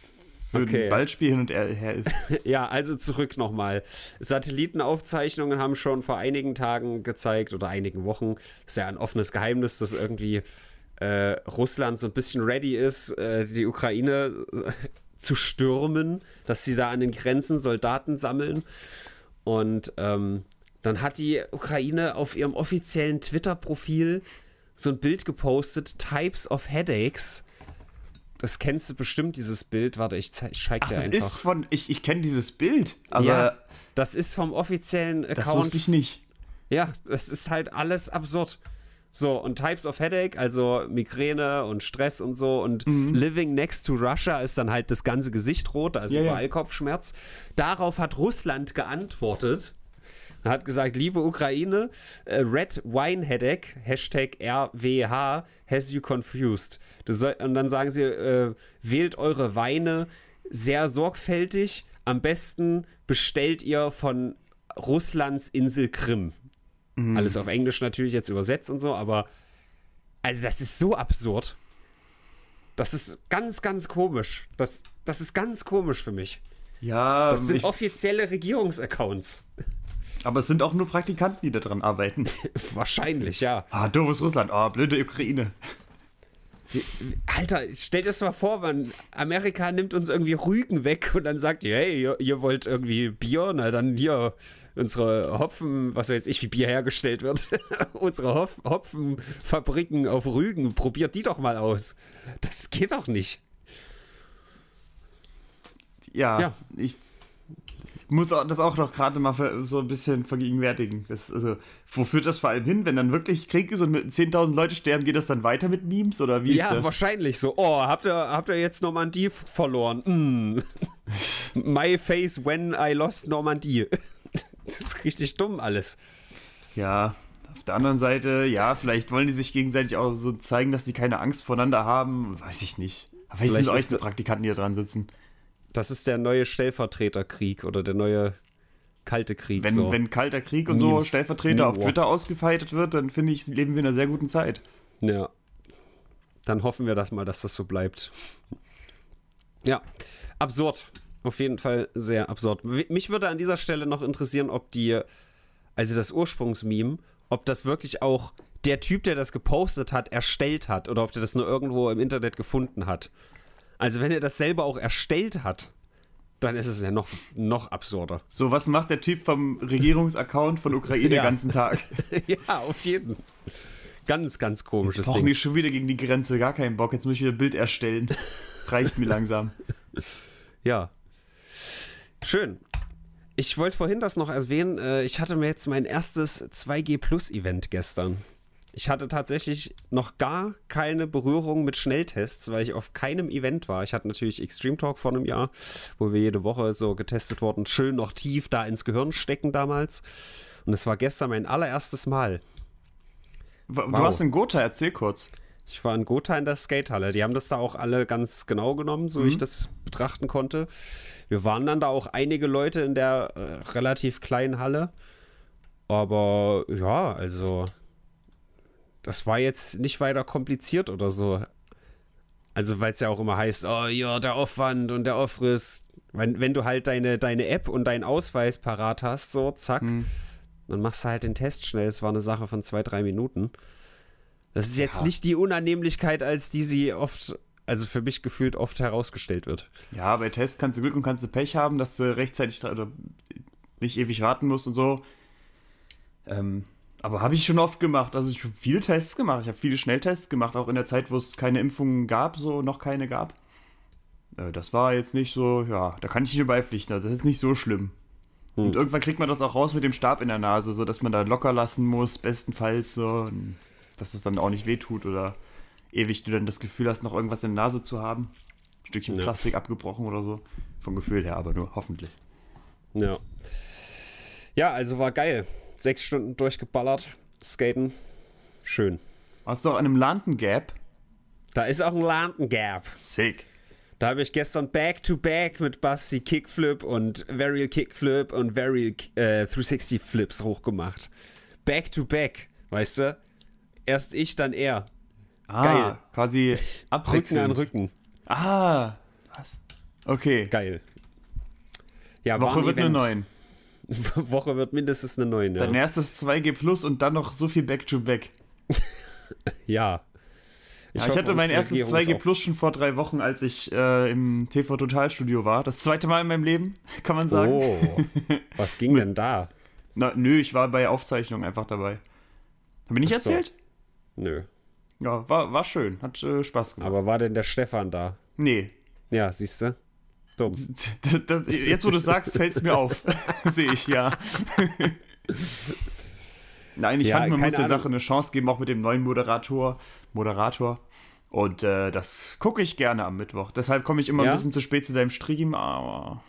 für okay. ein Ballspiel hin und her ist. ja, also zurück nochmal. Satellitenaufzeichnungen haben schon vor einigen Tagen gezeigt oder einigen Wochen, ist ja ein offenes Geheimnis, dass irgendwie äh, Russland so ein bisschen ready ist, äh, die Ukraine äh, zu stürmen, dass sie da an den Grenzen Soldaten sammeln. Und ähm, dann hat die Ukraine auf ihrem offiziellen Twitter-Profil so ein Bild gepostet, Types of Headaches. Das kennst du bestimmt, dieses Bild. Warte, ich, ich zeig Ach, dir das einfach. Ist von, ich ich kenne dieses Bild, aber. Ja, das ist vom offiziellen Account. Das wusste ich nicht. Ja, das ist halt alles absurd. So, und Types of Headache, also Migräne und Stress und so. Und mhm. Living Next to Russia ist dann halt das ganze Gesicht rot, also yeah, überall yeah. Kopfschmerz. Darauf hat Russland geantwortet hat gesagt, liebe Ukraine, äh, Red Wine Headache, Hashtag RWH, has you confused. Soll, und dann sagen sie, äh, wählt eure Weine sehr sorgfältig. Am besten bestellt ihr von Russlands Insel Krim. Mhm. Alles auf Englisch natürlich jetzt übersetzt und so, aber also das ist so absurd. Das ist ganz, ganz komisch. Das, das ist ganz komisch für mich. Ja. Das sind ich, offizielle Regierungsaccounts. Aber es sind auch nur Praktikanten, die da dran arbeiten. Wahrscheinlich, ja. Ah, doofes Russland. Ah, oh, blöde Ukraine. Alter, stell dir das mal vor, man, Amerika nimmt uns irgendwie Rügen weg und dann sagt, ihr, hey, ihr, ihr wollt irgendwie Bier, na dann hier, unsere Hopfen, was weiß ich, wie Bier hergestellt wird, unsere Hopf Hopfenfabriken auf Rügen, probiert die doch mal aus. Das geht doch nicht. Ja, ja. ich muss das auch noch gerade mal so ein bisschen vergegenwärtigen. Das, also, wo führt das vor allem hin? Wenn dann wirklich Krieg ist und 10.000 Leute sterben, geht das dann weiter mit Memes oder wie ja, ist das? Ja, wahrscheinlich so. Oh, habt ihr, habt ihr jetzt Normandie verloren? Mm. My face when I lost Normandie. Das ist richtig dumm alles. Ja, auf der anderen Seite, ja, vielleicht wollen die sich gegenseitig auch so zeigen, dass sie keine Angst voreinander haben. Weiß ich nicht. Aber vielleicht, vielleicht sind es die Praktikanten, die da dran sitzen. Das ist der neue Stellvertreterkrieg oder der neue kalte Krieg. Wenn, so. wenn kalter Krieg und Memes. so Stellvertreter auf Twitter ausgefeitet wird, dann finde ich, leben wir in einer sehr guten Zeit. Ja. Dann hoffen wir das mal, dass das so bleibt. Ja. Absurd. Auf jeden Fall sehr absurd. Mich würde an dieser Stelle noch interessieren, ob die, also das Ursprungsmeme, ob das wirklich auch der Typ, der das gepostet hat, erstellt hat oder ob der das nur irgendwo im Internet gefunden hat. Also wenn er das selber auch erstellt hat, dann ist es ja noch, noch absurder. So, was macht der Typ vom Regierungsaccount von Ukraine den ganzen Tag? ja, auf jeden. Ganz, ganz komisches Ding. Ich schon wieder gegen die Grenze, gar keinen Bock. Jetzt muss ich wieder ein Bild erstellen. Reicht mir langsam. Ja, Schön. Ich wollte vorhin das noch erwähnen. Äh, ich hatte mir jetzt mein erstes 2G Plus Event gestern. Ich hatte tatsächlich noch gar keine Berührung mit Schnelltests, weil ich auf keinem Event war. Ich hatte natürlich Extreme Talk vor einem Jahr, wo wir jede Woche so getestet wurden, schön noch tief da ins Gehirn stecken damals. Und es war gestern mein allererstes Mal. Du wow. warst in Gotha, erzähl kurz. Ich war in Gotha in der Skatehalle. Die haben das da auch alle ganz genau genommen, so mhm. ich das betrachten konnte wir waren dann da auch einige Leute in der äh, relativ kleinen Halle. Aber ja, also das war jetzt nicht weiter kompliziert oder so. Also, weil es ja auch immer heißt, oh ja, der Aufwand und der Aufriss. Wenn, wenn du halt deine, deine App und deinen Ausweis parat hast, so, zack, hm. dann machst du halt den Test schnell. Es war eine Sache von zwei, drei Minuten. Das ist jetzt ja. nicht die Unannehmlichkeit, als die sie oft also für mich gefühlt oft herausgestellt wird. Ja, bei Tests kannst du Glück und kannst du Pech haben, dass du rechtzeitig oder nicht ewig warten musst und so. Ähm, aber habe ich schon oft gemacht. Also ich habe viele Tests gemacht. Ich habe viele Schnelltests gemacht, auch in der Zeit, wo es keine Impfungen gab, so noch keine gab. Äh, das war jetzt nicht so, ja, da kann ich nicht beipflichten. Also das ist nicht so schlimm. Hm. Und irgendwann kriegt man das auch raus mit dem Stab in der Nase, so dass man da locker lassen muss, bestenfalls so, dass es dann auch nicht wehtut oder ewig du dann das Gefühl hast, noch irgendwas in der Nase zu haben. Ein Stückchen ja. Plastik abgebrochen oder so. Vom Gefühl her, aber nur hoffentlich. Ja. Ja, also war geil. Sechs Stunden durchgeballert, skaten, schön. Hast du auch an einem Landen Gap? Da ist auch ein Landen Gap. Sick. Da habe ich gestern Back-to-Back mit Basti Kickflip und Varial Kickflip und Varial äh, 360 Flips hochgemacht. back to -back, weißt du? Erst ich, dann er. Ah, Geil. quasi abwechselnd. Rücken an Rücken. Ah, was? Okay. Geil. Ja, Woche wird eine 9. Woche wird mindestens eine 9, ja. Dann erstes 2G Plus und dann noch so viel Back-to-Back. -back. ja. Ich, ja, ich hatte mein erstes 2G Plus schon vor drei Wochen, als ich äh, im TV Total Studio war. Das zweite Mal in meinem Leben, kann man sagen. Oh, was ging denn da? Na, nö, ich war bei Aufzeichnungen einfach dabei. Haben wir nicht Ach erzählt? Nö. Ja, war, war schön, hat äh, Spaß gemacht. Aber war denn der Stefan da? Nee. Ja, siehst du? Dumm. Das, das, jetzt, wo du sagst, fällt es mir auf. Sehe ich, ja. Nein, ich ja, fand, man muss der Sache eine Chance geben, auch mit dem neuen Moderator. Moderator. Und äh, das gucke ich gerne am Mittwoch. Deshalb komme ich immer ja? ein bisschen zu spät zu deinem Stream, aber.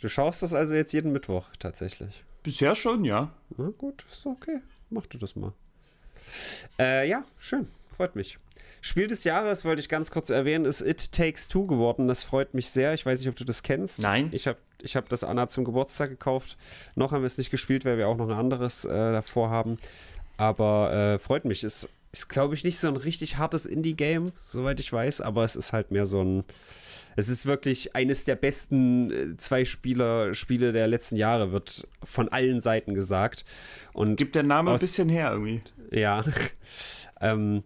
Du schaust das also jetzt jeden Mittwoch tatsächlich? Bisher schon, ja. Na gut, ist okay. Mach du das mal. Äh, ja, schön freut mich. Spiel des Jahres wollte ich ganz kurz erwähnen, ist It Takes Two geworden. Das freut mich sehr. Ich weiß nicht, ob du das kennst. Nein. Ich habe ich hab das Anna zum Geburtstag gekauft. Noch haben wir es nicht gespielt, weil wir auch noch ein anderes äh, davor haben. Aber äh, freut mich. Es ist glaube ich, nicht so ein richtig hartes Indie-Game, soweit ich weiß. Aber es ist halt mehr so ein. Es ist wirklich eines der besten äh, Zwei-Spieler-Spiele der letzten Jahre, wird von allen Seiten gesagt. Und Gibt der Name aus, ein bisschen her irgendwie. Ja. ähm,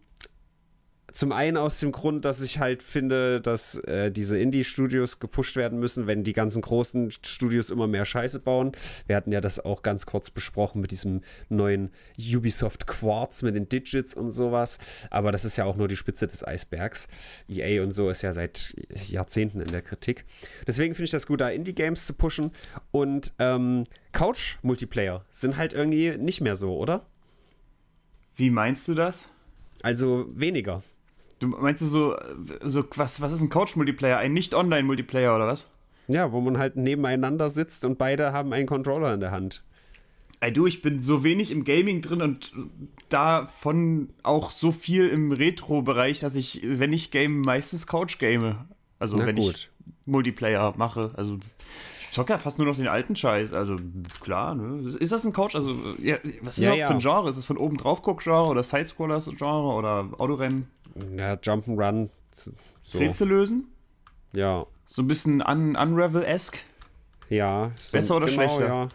zum einen aus dem Grund, dass ich halt finde, dass äh, diese Indie-Studios gepusht werden müssen, wenn die ganzen großen Studios immer mehr Scheiße bauen. Wir hatten ja das auch ganz kurz besprochen mit diesem neuen Ubisoft Quartz mit den Digits und sowas. Aber das ist ja auch nur die Spitze des Eisbergs. EA und so ist ja seit Jahrzehnten in der Kritik. Deswegen finde ich das gut, da Indie-Games zu pushen. Und ähm, Couch-Multiplayer sind halt irgendwie nicht mehr so, oder? Wie meinst du das? Also weniger. Du meinst du so, so was, was ist ein Couch-Multiplayer? Ein Nicht-Online-Multiplayer oder was? Ja, wo man halt nebeneinander sitzt und beide haben einen Controller in der Hand. Ey, du, ich bin so wenig im Gaming drin und davon auch so viel im Retro-Bereich, dass ich, wenn ich game, meistens Couch game. Also, Na wenn gut. ich Multiplayer mache. Also, ich zocke ja fast nur noch den alten Scheiß. Also klar, ne? Ist das ein Couch? Also, ja, was ist ja, das ja. für ein Genre? Ist es von oben drauf guck Genre oder Sidescrollers Genre oder Autorennen? Ja, Jump'n'Run. So. Rätsel lösen? Ja. So ein bisschen un Unravel-esque? Ja. So Besser oder genau, schlechter? Ja.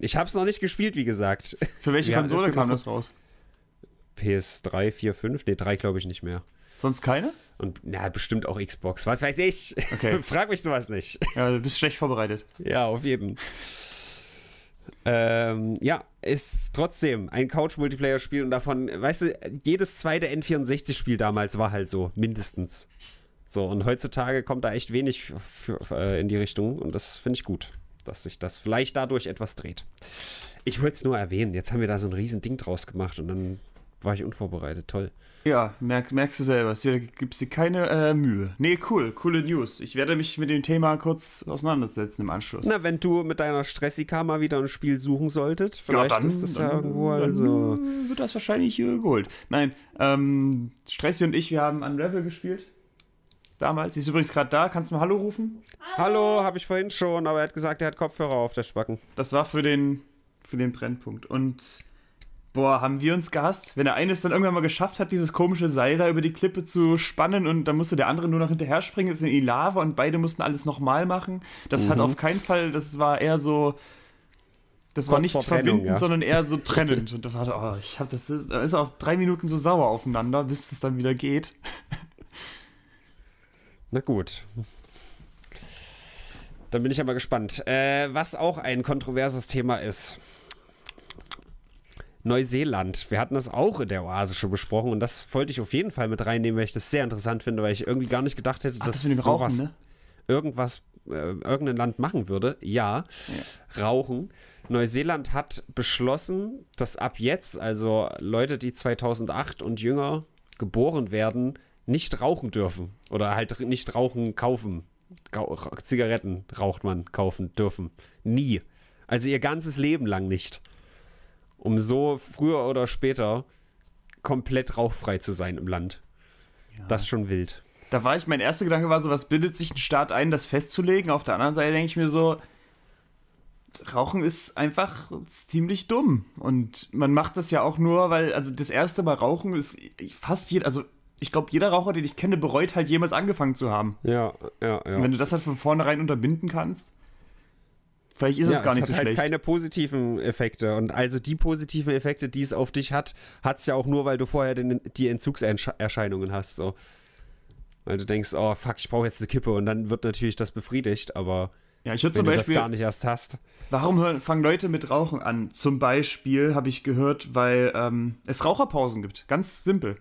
Ich hab's noch nicht gespielt, wie gesagt. Für welche Konsole kam das raus? PS3, 4, 5? Ne, 3 glaube ich nicht mehr. Sonst keine? Und na, bestimmt auch Xbox. Was weiß ich? Okay. Frag mich sowas nicht. Ja, du bist schlecht vorbereitet. ja, auf jeden ähm, ja, ist trotzdem ein Couch-Multiplayer-Spiel und davon, weißt du, jedes zweite N64-Spiel damals war halt so, mindestens. So, und heutzutage kommt da echt wenig für, äh, in die Richtung und das finde ich gut, dass sich das vielleicht dadurch etwas dreht. Ich wollte es nur erwähnen, jetzt haben wir da so ein riesen Ding draus gemacht und dann war ich unvorbereitet. Toll. Ja, merk, merkst du selber. Es gibt dir keine äh, Mühe. Nee, cool. Coole News. Ich werde mich mit dem Thema kurz auseinandersetzen im Anschluss. Na, wenn du mit deiner Stressika mal wieder ein Spiel suchen solltest, vielleicht ja, dann, ist das dann, ja irgendwo. Also wird das wahrscheinlich äh, geholt. Nein, ähm, Stressi und ich, wir haben Unravel gespielt. Damals. Sie ist übrigens gerade da. Kannst du mal Hallo rufen? Hallo, Hallo habe ich vorhin schon, aber er hat gesagt, er hat Kopfhörer auf der Spacken. Das war für den, für den Brennpunkt. Und Boah, haben wir uns gehasst? Wenn der eine es dann irgendwann mal geschafft hat, dieses komische Seil da über die Klippe zu spannen und dann musste der andere nur noch hinterher springen, ist in die Lava und beide mussten alles nochmal machen. Das mhm. hat auf keinen Fall, das war eher so. Das Kurz war nicht verbindend, ja. sondern eher so trennend. Und da war, oh, ich hab das ist, ist auch drei Minuten so sauer aufeinander, bis es dann wieder geht. Na gut. Dann bin ich aber gespannt. Äh, was auch ein kontroverses Thema ist. Neuseeland. Wir hatten das auch in der Oase schon besprochen und das wollte ich auf jeden Fall mit reinnehmen, weil ich das sehr interessant finde, weil ich irgendwie gar nicht gedacht hätte, Ach, dass das sowas, rauchen, ne? irgendwas, äh, irgendein Land machen würde. ja. ja. Rauchen. Neuseeland hat beschlossen, dass ab jetzt, also Leute, die 2008 und jünger geboren werden, nicht rauchen dürfen oder halt nicht rauchen kaufen. Zigaretten raucht man kaufen dürfen. Nie. Also ihr ganzes Leben lang nicht um so früher oder später komplett rauchfrei zu sein im Land. Ja. Das ist schon wild. Da war ich, mein erster Gedanke war so, was bildet sich ein Staat ein, das festzulegen? Auf der anderen Seite denke ich mir so, Rauchen ist einfach ziemlich dumm. Und man macht das ja auch nur, weil, also das erste Mal Rauchen ist fast jeder, also ich glaube, jeder Raucher, den ich kenne, bereut halt jemals angefangen zu haben. Ja, ja, ja. Und wenn du das halt von vornherein unterbinden kannst. Vielleicht ist ja, es gar es nicht hat so halt schlecht. keine positiven Effekte. Und also die positiven Effekte, die es auf dich hat, hat es ja auch nur, weil du vorher den, die Entzugserscheinungen hast. So. Weil du denkst, oh fuck, ich brauche jetzt eine Kippe. Und dann wird natürlich das befriedigt, aber. Ja, ich würde zum Beispiel. gar nicht erst hast. Warum hören, fangen Leute mit Rauchen an? Zum Beispiel habe ich gehört, weil ähm, es Raucherpausen gibt. Ganz simpel.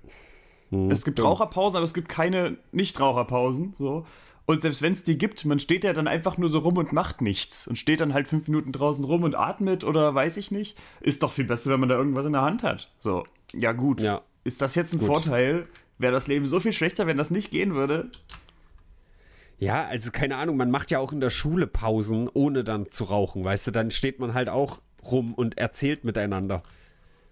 Hm, es gibt ja. Raucherpausen, aber es gibt keine Nichtraucherpausen. So. Und selbst wenn es die gibt, man steht ja dann einfach nur so rum und macht nichts und steht dann halt fünf Minuten draußen rum und atmet oder weiß ich nicht. Ist doch viel besser, wenn man da irgendwas in der Hand hat. So, ja gut. Ja. Ist das jetzt ein gut. Vorteil? Wäre das Leben so viel schlechter, wenn das nicht gehen würde? Ja, also keine Ahnung, man macht ja auch in der Schule Pausen, ohne dann zu rauchen, weißt du, dann steht man halt auch rum und erzählt miteinander.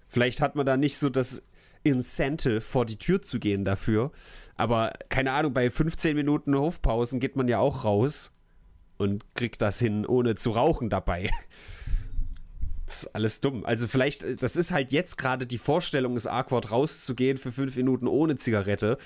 Vielleicht hat man da nicht so das Incentive, vor die Tür zu gehen dafür, aber keine Ahnung, bei 15 Minuten Hofpausen geht man ja auch raus und kriegt das hin, ohne zu rauchen dabei. Das ist alles dumm. Also vielleicht, äh, das ist halt jetzt gerade die Vorstellung, ist Aquard rauszugehen für 5 Minuten ohne Zigarette.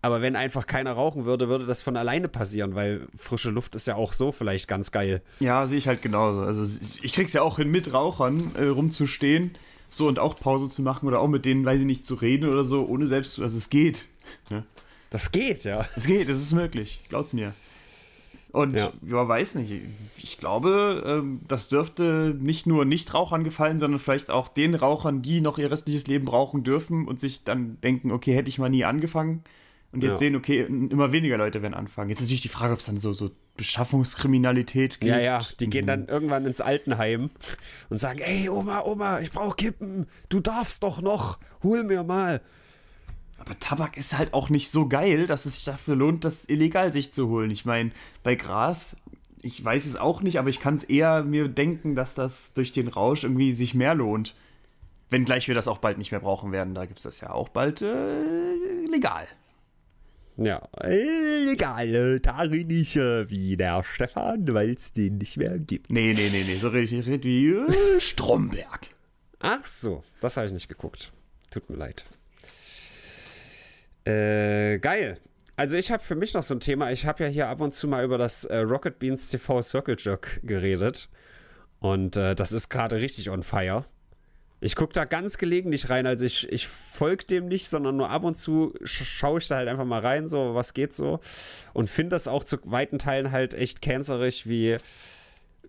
Aber wenn einfach keiner rauchen würde, würde das von alleine passieren, weil frische Luft ist ja auch so vielleicht ganz geil. Ja, sehe ich halt genauso. Also ich krieg's ja auch hin, mit Rauchern äh, rumzustehen, so und auch Pause zu machen oder auch mit denen, weiß ich nicht, zu reden oder so, ohne selbst, also es geht. Ja. Ne? Das geht, ja. Es geht, es ist möglich. Glaub's mir. Und ja. ja, weiß nicht. Ich glaube, ähm, das dürfte nicht nur Nichtrauchern gefallen, sondern vielleicht auch den Rauchern, die noch ihr restliches Leben brauchen dürfen und sich dann denken, okay, hätte ich mal nie angefangen. Und jetzt ja. sehen, okay, immer weniger Leute werden anfangen. Jetzt ist natürlich die Frage, ob es dann so, so Beschaffungskriminalität gibt. Ja, ja, die mhm. gehen dann irgendwann ins Altenheim und sagen, ey, Oma, Oma, ich brauche Kippen, du darfst doch noch, hol mir mal. Aber Tabak ist halt auch nicht so geil, dass es sich dafür lohnt, das illegal sich zu holen. Ich meine, bei Gras, ich weiß es auch nicht, aber ich kann es eher mir denken, dass das durch den Rausch irgendwie sich mehr lohnt. Wenngleich wir das auch bald nicht mehr brauchen werden, da gibt es das ja auch bald äh, legal. Ja, egal, da rede ich äh, wie der Stefan, weil es den nicht mehr gibt. Nee, nee, nee, nee, so rede ich, ich red wie äh, Stromberg. Ach so, das habe ich nicht geguckt. Tut mir leid. Äh, geil. Also ich habe für mich noch so ein Thema. Ich habe ja hier ab und zu mal über das äh, Rocket Beans TV Circle Jerk geredet. Und äh, das ist gerade richtig on fire. Ich gucke da ganz gelegentlich rein. Also ich, ich folge dem nicht, sondern nur ab und zu schaue ich da halt einfach mal rein, so was geht so. Und finde das auch zu weiten Teilen halt echt cancerig, wie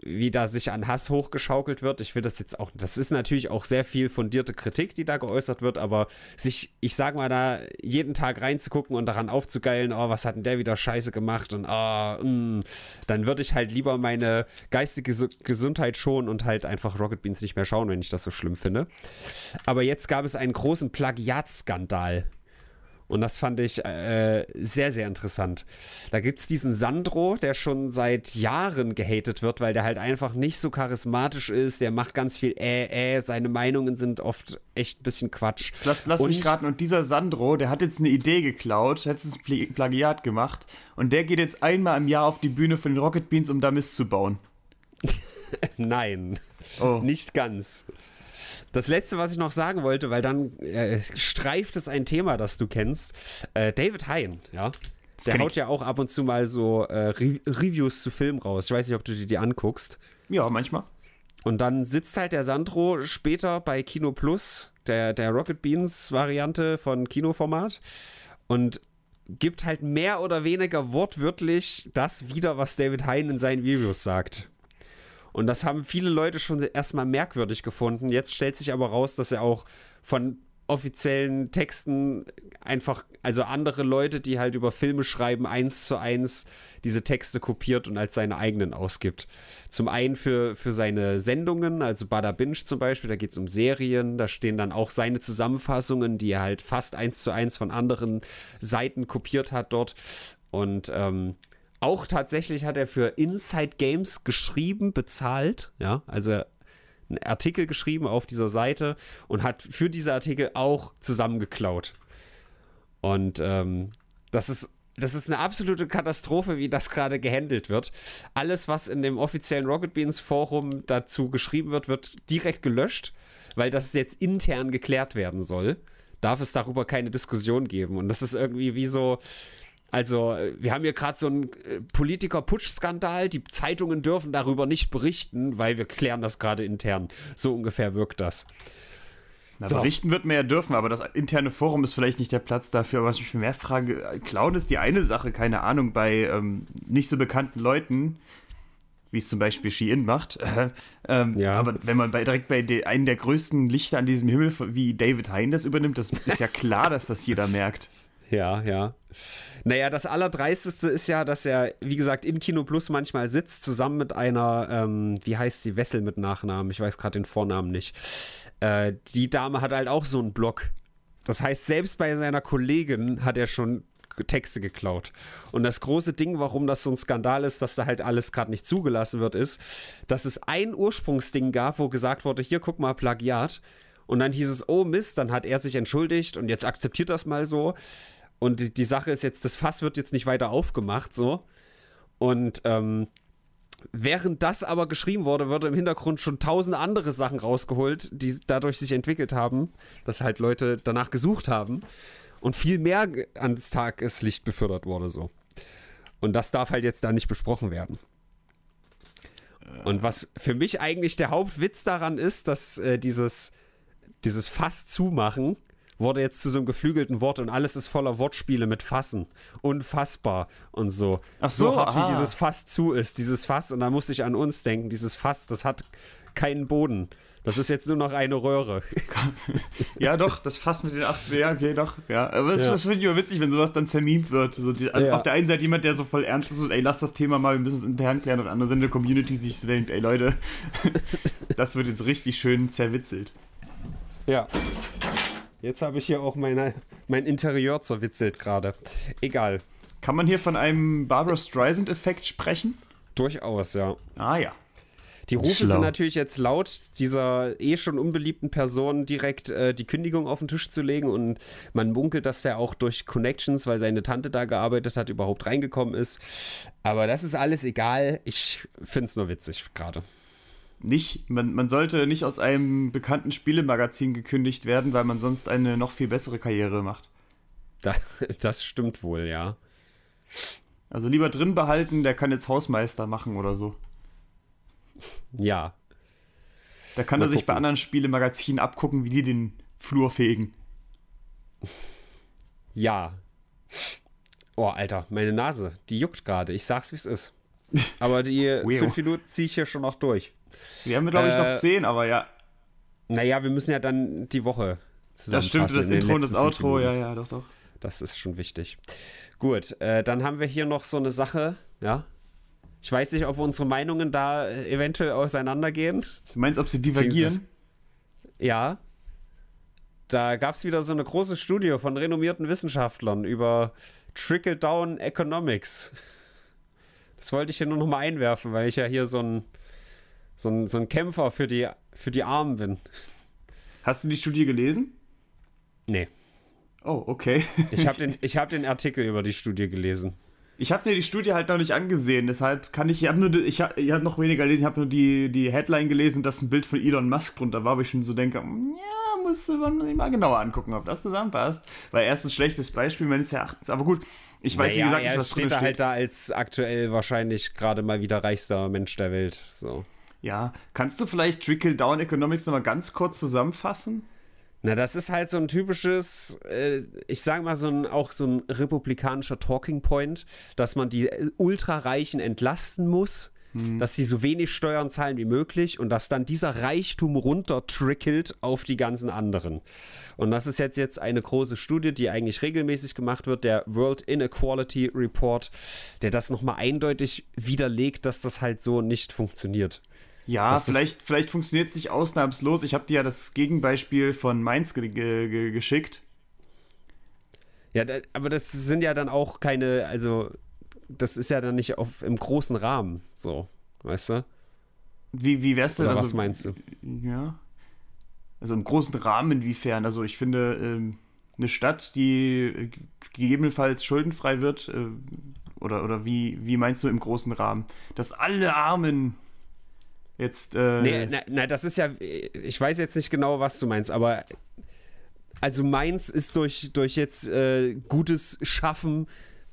wie da sich an Hass hochgeschaukelt wird. Ich will das jetzt auch, das ist natürlich auch sehr viel fundierte Kritik, die da geäußert wird, aber sich, ich sag mal, da jeden Tag reinzugucken und daran aufzugeilen, oh, was hat denn der wieder scheiße gemacht und oh, mm, dann würde ich halt lieber meine geistige Gesundheit schonen und halt einfach Rocket Beans nicht mehr schauen, wenn ich das so schlimm finde. Aber jetzt gab es einen großen Plagiatskandal und das fand ich äh, sehr, sehr interessant. Da gibt es diesen Sandro, der schon seit Jahren gehatet wird, weil der halt einfach nicht so charismatisch ist. Der macht ganz viel äh, äh. Seine Meinungen sind oft echt ein bisschen Quatsch. Lass, lass und, mich raten. Und dieser Sandro, der hat jetzt eine Idee geklaut, hat jetzt ein Pl Plagiat gemacht. Und der geht jetzt einmal im Jahr auf die Bühne von den Rocket Beans, um da Mist zu bauen. Nein. Oh. Nicht ganz. Das letzte, was ich noch sagen wollte, weil dann äh, streift es ein Thema, das du kennst. Äh, David Hein, ja. Der haut ja auch ab und zu mal so äh, Re Reviews zu Filmen raus. Ich weiß nicht, ob du dir die anguckst. Ja, manchmal. Und dann sitzt halt der Sandro später bei Kino Plus, der, der Rocket Beans Variante von Kinoformat, und gibt halt mehr oder weniger wortwörtlich das wieder, was David Hein in seinen Reviews sagt. Und das haben viele Leute schon erstmal merkwürdig gefunden. Jetzt stellt sich aber raus, dass er auch von offiziellen Texten einfach, also andere Leute, die halt über Filme schreiben, eins zu eins diese Texte kopiert und als seine eigenen ausgibt. Zum einen für, für seine Sendungen, also Bada Binge zum Beispiel, da geht es um Serien, da stehen dann auch seine Zusammenfassungen, die er halt fast eins zu eins von anderen Seiten kopiert hat dort. Und ähm, auch tatsächlich hat er für Inside Games geschrieben, bezahlt. Ja, also einen Artikel geschrieben auf dieser Seite und hat für diese Artikel auch zusammengeklaut. Und ähm, das ist das ist eine absolute Katastrophe, wie das gerade gehandelt wird. Alles, was in dem offiziellen Rocket Beans Forum dazu geschrieben wird, wird direkt gelöscht, weil das jetzt intern geklärt werden soll. Darf es darüber keine Diskussion geben. Und das ist irgendwie wie so, also, äh, wir haben hier gerade so einen äh, Politiker-Putsch-Skandal. Die Zeitungen dürfen darüber nicht berichten, weil wir klären das gerade intern. So ungefähr wirkt das. Na, so. Berichten wird mehr ja dürfen, aber das interne Forum ist vielleicht nicht der Platz dafür. Aber was ich mir mehr frage, Clown äh, ist die eine Sache, keine Ahnung, bei ähm, nicht so bekannten Leuten, wie es zum Beispiel Shein macht. Äh, ähm, ja. Aber wenn man bei, direkt bei de, einem der größten Lichter an diesem Himmel wie David Hein das übernimmt, das ist ja klar, dass das jeder merkt. Ja, ja. Naja, das Allerdreisteste ist ja, dass er, wie gesagt, in Kino Plus manchmal sitzt, zusammen mit einer, ähm, wie heißt sie, Wessel mit Nachnamen, ich weiß gerade den Vornamen nicht. Äh, die Dame hat halt auch so einen Blog. Das heißt, selbst bei seiner Kollegin hat er schon Texte geklaut. Und das große Ding, warum das so ein Skandal ist, dass da halt alles gerade nicht zugelassen wird, ist, dass es ein Ursprungsding gab, wo gesagt wurde, hier guck mal, Plagiat. Und dann hieß es, oh Mist, dann hat er sich entschuldigt und jetzt akzeptiert das mal so. Und die, die Sache ist jetzt, das Fass wird jetzt nicht weiter aufgemacht, so. Und ähm, während das aber geschrieben wurde, wurde im Hintergrund schon tausend andere Sachen rausgeholt, die dadurch sich entwickelt haben, dass halt Leute danach gesucht haben und viel mehr ans Tageslicht befördert wurde, so. Und das darf halt jetzt da nicht besprochen werden. Und was für mich eigentlich der Hauptwitz daran ist, dass äh, dieses, dieses Fass zumachen wurde jetzt zu so einem geflügelten Wort und alles ist voller Wortspiele mit Fassen. Unfassbar und so. Ach so, so hart aha. wie dieses Fass zu ist, dieses Fass, und da musste ich an uns denken, dieses Fass, das hat keinen Boden. Das ist jetzt nur noch eine Röhre. ja, doch, das Fass mit den acht. Ja, okay, doch. Ja. Aber das, ja. das finde ich immer witzig, wenn sowas dann zermimt wird. So die, also ja. Auf der einen Seite jemand, der so voll ernst ist und ey, lass das Thema mal, wir müssen es intern klären. Und auf der anderen Seite der Community sich denkt, ey Leute, das wird jetzt richtig schön zerwitzelt. Ja. Jetzt habe ich hier auch meine, mein Interieur zerwitzelt gerade. Egal. Kann man hier von einem Barbara Streisand-Effekt sprechen? Durchaus, ja. Ah ja. Die Rufe Schlau. sind natürlich jetzt laut, dieser eh schon unbeliebten Person direkt äh, die Kündigung auf den Tisch zu legen. Und man munkelt, dass er auch durch Connections, weil seine Tante da gearbeitet hat, überhaupt reingekommen ist. Aber das ist alles egal. Ich finde es nur witzig gerade nicht, man, man sollte nicht aus einem bekannten Spielemagazin gekündigt werden, weil man sonst eine noch viel bessere Karriere macht. Das, das stimmt wohl, ja. Also lieber drin behalten, der kann jetzt Hausmeister machen oder so. Ja. Da kann Mal er sich gucken. bei anderen Spielemagazinen abgucken, wie die den Flur fegen. Ja. Oh, Alter, meine Nase, die juckt gerade. Ich sag's, wie's ist. Aber die fünf Minuten ziehe ich hier schon noch durch. Wir haben, glaube ich, äh, noch zehn, aber ja. Naja, wir müssen ja dann die Woche zusammen. Das stimmt, das Intro und das Outro, ja, ja, doch, doch. Das ist schon wichtig. Gut, äh, dann haben wir hier noch so eine Sache, ja. Ich weiß nicht, ob unsere Meinungen da äh, eventuell auseinandergehen. Du meinst, ob sie divergieren? Ja. Da gab es wieder so eine große Studie von renommierten Wissenschaftlern über Trickle-Down Economics. Das wollte ich hier nur noch mal einwerfen, weil ich ja hier so ein so ein, so ein Kämpfer für die, für die Armen bin. Hast du die Studie gelesen? Nee. Oh, okay. ich habe den, hab den Artikel über die Studie gelesen. Ich habe mir die Studie halt noch nicht angesehen, deshalb kann ich, ich habe nur, ich habe hab noch weniger gelesen, ich habe nur die, die Headline gelesen, dass ein Bild von Elon Musk drunter war, wo ich schon so denke, ja, muss man sich mal genauer angucken, ob das zusammenpasst. Weil erst ein schlechtes Beispiel meines Erachtens, aber gut, ich weiß naja, wie gesagt nicht, was steht drin steht. steht. halt da als aktuell wahrscheinlich gerade mal wieder reichster Mensch der Welt, so. Ja, kannst du vielleicht Trickle-Down Economics nochmal ganz kurz zusammenfassen? Na, das ist halt so ein typisches, äh, ich sage mal so ein, auch so ein republikanischer Talking Point, dass man die äh, Ultrareichen entlasten muss, mhm. dass sie so wenig Steuern zahlen wie möglich und dass dann dieser Reichtum runtertrickelt auf die ganzen anderen. Und das ist jetzt, jetzt eine große Studie, die eigentlich regelmäßig gemacht wird, der World Inequality Report, der das nochmal eindeutig widerlegt, dass das halt so nicht funktioniert. Ja, vielleicht, vielleicht funktioniert es nicht ausnahmslos. Ich habe dir ja das Gegenbeispiel von Mainz ge ge geschickt. Ja, da, aber das sind ja dann auch keine, also das ist ja dann nicht auf, im großen Rahmen so, weißt du? Wie, wie wär's denn? Oder also, was meinst du? Ja. Also im großen Rahmen inwiefern? Also ich finde, ähm, eine Stadt, die äh, gegebenenfalls schuldenfrei wird, äh, oder, oder wie, wie meinst du im großen Rahmen? Dass alle Armen Jetzt. Äh nee, na, na, das ist ja. Ich weiß jetzt nicht genau, was du meinst, aber. Also Mainz ist durch, durch jetzt äh, gutes Schaffen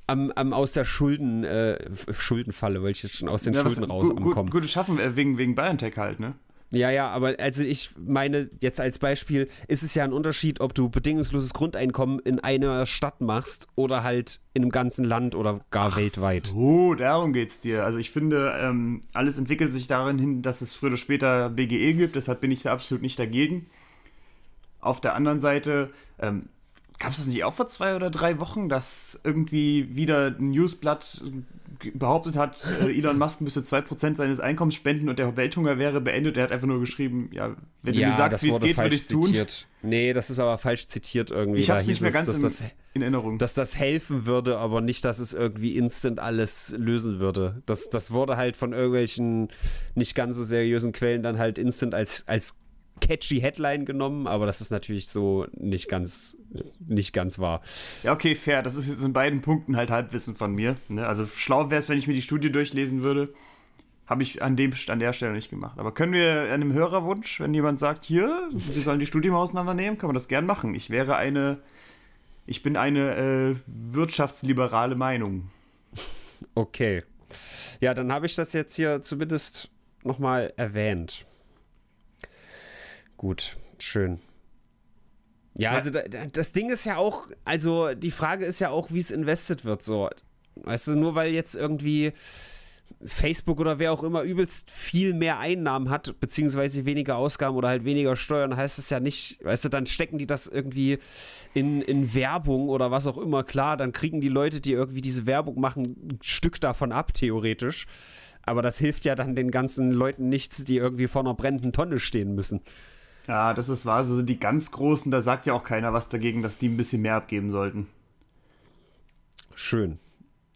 am, am aus der Schulden, äh, Schuldenfalle, weil ich jetzt schon aus den ja, Schulden raus gu, gu, Gutes Schaffen äh, wegen, wegen Bayern Tech halt, ne? Ja, ja, aber also ich meine jetzt als Beispiel ist es ja ein Unterschied, ob du bedingungsloses Grundeinkommen in einer Stadt machst oder halt in einem ganzen Land oder gar Ach weltweit. So, darum geht's dir. Also ich finde, ähm, alles entwickelt sich darin hin, dass es früher oder später BGE gibt, deshalb bin ich da absolut nicht dagegen. Auf der anderen Seite, ähm, gab es das nicht auch vor zwei oder drei Wochen, dass irgendwie wieder ein Newsblatt behauptet hat, äh, Elon Musk müsste 2% seines Einkommens spenden und der Welthunger wäre beendet. Er hat einfach nur geschrieben, ja, wenn ja, du mir sagst, wie es geht, würde ich es tun. Nee, das ist aber falsch zitiert irgendwie. Ich habe es nicht mehr ganz das, in Erinnerung. Dass das helfen würde, aber nicht, dass es irgendwie instant alles lösen würde. Das, das wurde halt von irgendwelchen nicht ganz so seriösen Quellen dann halt instant als, als catchy Headline genommen, aber das ist natürlich so nicht ganz, nicht ganz wahr. Ja, okay, fair. Das ist jetzt in beiden Punkten halt Halbwissen von mir. Ne? Also schlau wäre es, wenn ich mir die Studie durchlesen würde. Habe ich an, dem, an der Stelle nicht gemacht. Aber können wir an einem Hörerwunsch, wenn jemand sagt, hier, Sie sollen die Studie mal auseinandernehmen, kann man das gern machen. Ich wäre eine, ich bin eine äh, wirtschaftsliberale Meinung. Okay. Ja, dann habe ich das jetzt hier zumindest nochmal erwähnt. Gut, schön. Ja, also da, das Ding ist ja auch, also die Frage ist ja auch, wie es invested wird, so. Weißt du, nur weil jetzt irgendwie Facebook oder wer auch immer übelst viel mehr Einnahmen hat, beziehungsweise weniger Ausgaben oder halt weniger Steuern, heißt es ja nicht, weißt du, dann stecken die das irgendwie in, in Werbung oder was auch immer. Klar, dann kriegen die Leute, die irgendwie diese Werbung machen, ein Stück davon ab, theoretisch. Aber das hilft ja dann den ganzen Leuten nichts, die irgendwie vor einer brennenden Tonne stehen müssen. Ja, das ist wahr. Also die ganz Großen, da sagt ja auch keiner was dagegen, dass die ein bisschen mehr abgeben sollten. Schön.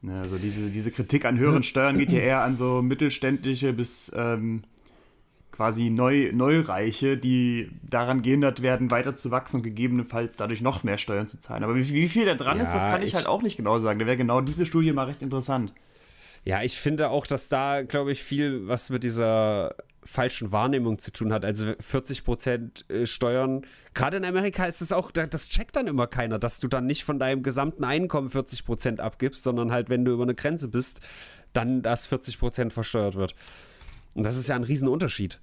Ja, also diese, diese Kritik an höheren Steuern geht ja eher an so mittelständische bis ähm, quasi neu, Neureiche, die daran gehindert werden, weiter zu wachsen und gegebenenfalls dadurch noch mehr Steuern zu zahlen. Aber wie, wie viel da dran ja, ist, das kann ich, ich, halt auch nicht genau sagen. Da wäre genau diese Studie mal recht interessant. Ja, ich finde auch, dass da, glaube ich, viel was mit dieser falschen Wahrnehmung zu tun hat. Also 40 äh, Steuern. Gerade in Amerika ist es auch, das checkt dann immer keiner, dass du dann nicht von deinem gesamten Einkommen 40 abgibst, sondern halt, wenn du über eine Grenze bist, dann das 40 versteuert wird. Und das ist ja ein Riesenunterschied.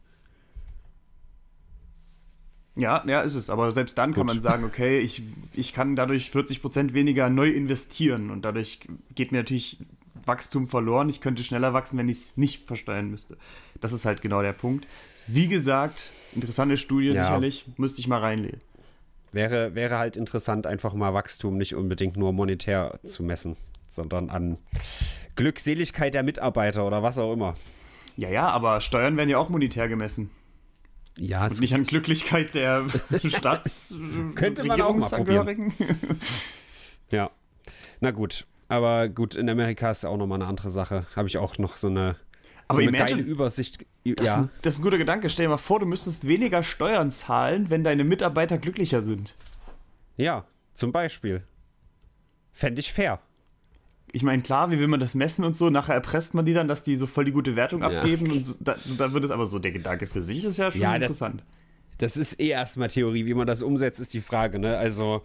Ja, ja, ist es. Aber selbst dann Gut. kann man sagen, okay, ich, ich kann dadurch 40% weniger neu investieren und dadurch geht mir natürlich Wachstum verloren. Ich könnte schneller wachsen, wenn ich es nicht versteuern müsste. Das ist halt genau der Punkt. Wie gesagt, interessante Studie ja. sicherlich, müsste ich mal reinlesen. Wäre, wäre halt interessant, einfach mal Wachstum nicht unbedingt nur monetär zu messen, sondern an Glückseligkeit der Mitarbeiter oder was auch immer. Ja, ja, aber Steuern werden ja auch monetär gemessen. Ja, Und nicht an Glücklichkeit der Staats Könnte man auch mal probieren. ja. Na gut. Aber gut, in Amerika ist ja auch nochmal eine andere Sache. Habe ich auch noch so eine, aber so eine imagine, geile Übersicht. Das, ja. das ist ein guter Gedanke. Stell dir mal vor, du müsstest weniger Steuern zahlen, wenn deine Mitarbeiter glücklicher sind. Ja, zum Beispiel. Fände ich fair. Ich meine, klar, wie will man das messen und so? Nachher erpresst man die dann, dass die so voll die gute Wertung ja. abgeben. Und so, da, da, wird es aber so, der Gedanke für sich ist ja schon ja, interessant. Das, das ist eh erstmal Theorie. Wie man das umsetzt, ist die Frage. Ne? Also,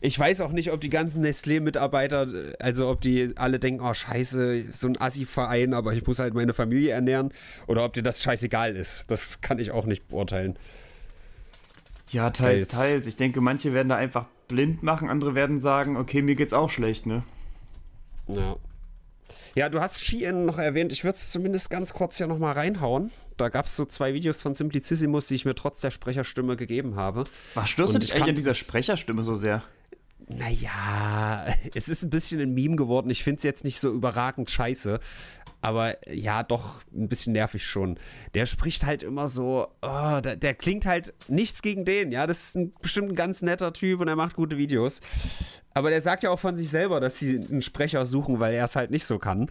ich weiß auch nicht, ob die ganzen Nestlé-Mitarbeiter, äh, also ob die alle denken, oh scheiße, so ein Assi-Verein, aber ich muss halt meine Familie ernähren. Oder ob dir das scheißegal ist. Das kann ich auch nicht beurteilen. Ja, teils, teils. teils. Ich denke, manche werden da einfach blind machen, andere werden sagen, okay, mir geht's auch schlecht, ne? Ja. Ja, du hast Skien noch erwähnt. Ich würde es zumindest ganz kurz hier nochmal reinhauen. Da gab es so zwei Videos von Simplicissimus, die ich mir trotz der Sprecherstimme gegeben habe. Ach, störst du dich eigentlich an dieser Sprecherstimme so sehr? naja, es ist ein bisschen ein Meme geworden. Ich finde es jetzt nicht so überragend scheiße. Aber ja, doch, ein bisschen nervig schon. Der spricht halt immer so, oh, der, der, klingt halt nichts gegen den, ja. Das ist ein, bestimmt ein ganz netter Typ und er macht gute Videos. Aber der sagt ja auch von sich selber, dass sie einen Sprecher suchen, weil er es halt nicht so kann.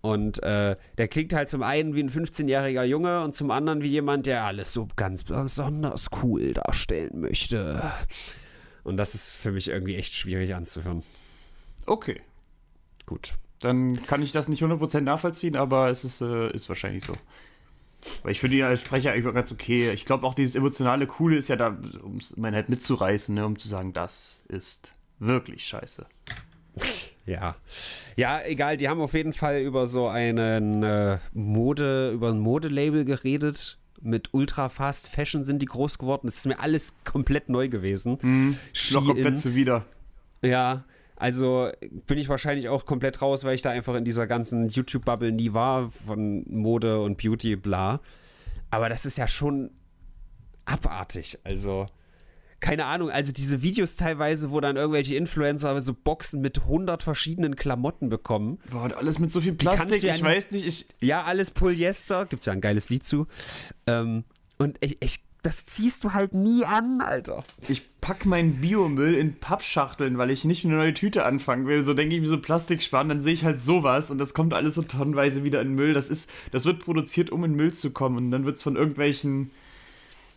Und äh, der klingt halt zum einen wie ein 15-jähriger Junge und zum anderen wie jemand, der alles so ganz besonders cool darstellen möchte. Und das ist für mich irgendwie echt schwierig anzuhören. Okay. Gut. Dann kann ich das nicht 100% nachvollziehen, aber es ist, äh, ist wahrscheinlich so. Weil ich finde ihn als Sprecher eigentlich ganz okay. Ich glaube auch dieses emotionale Coole ist ja da, um es halt mitzureißen, ne? um zu sagen, das ist wirklich scheiße. Ja. Ja, egal, die haben auf jeden Fall über so einen äh, Mode, über ein Modelabel geredet, mit Ultra Fast Fashion sind die groß geworden. Das ist mir alles komplett neu gewesen. Mhm. Noch komplett zuwider. Ja, also bin ich wahrscheinlich auch komplett raus, weil ich da einfach in dieser ganzen YouTube-Bubble nie war von Mode und Beauty, bla. Aber das ist ja schon abartig. Also keine Ahnung, also diese Videos teilweise, wo dann irgendwelche Influencer so Boxen mit 100 verschiedenen Klamotten bekommen. Boah, und alles mit so viel Plastik, ja ich weiß nicht, ich... Ja, alles Polyester, gibt es ja ein geiles Lied zu. Ähm, und ich, ich, das ziehst du halt nie an, Alter. Ich pack meinen Biomüll in Pappschachteln, weil ich nicht eine neue Tüte anfangen will. So denke ich mir so Plastik sparen, dann sehe ich halt sowas und das kommt alles so tonnenweise wieder in Müll. Das ist, das wird produziert, um in Müll zu kommen und dann wird es von irgendwelchen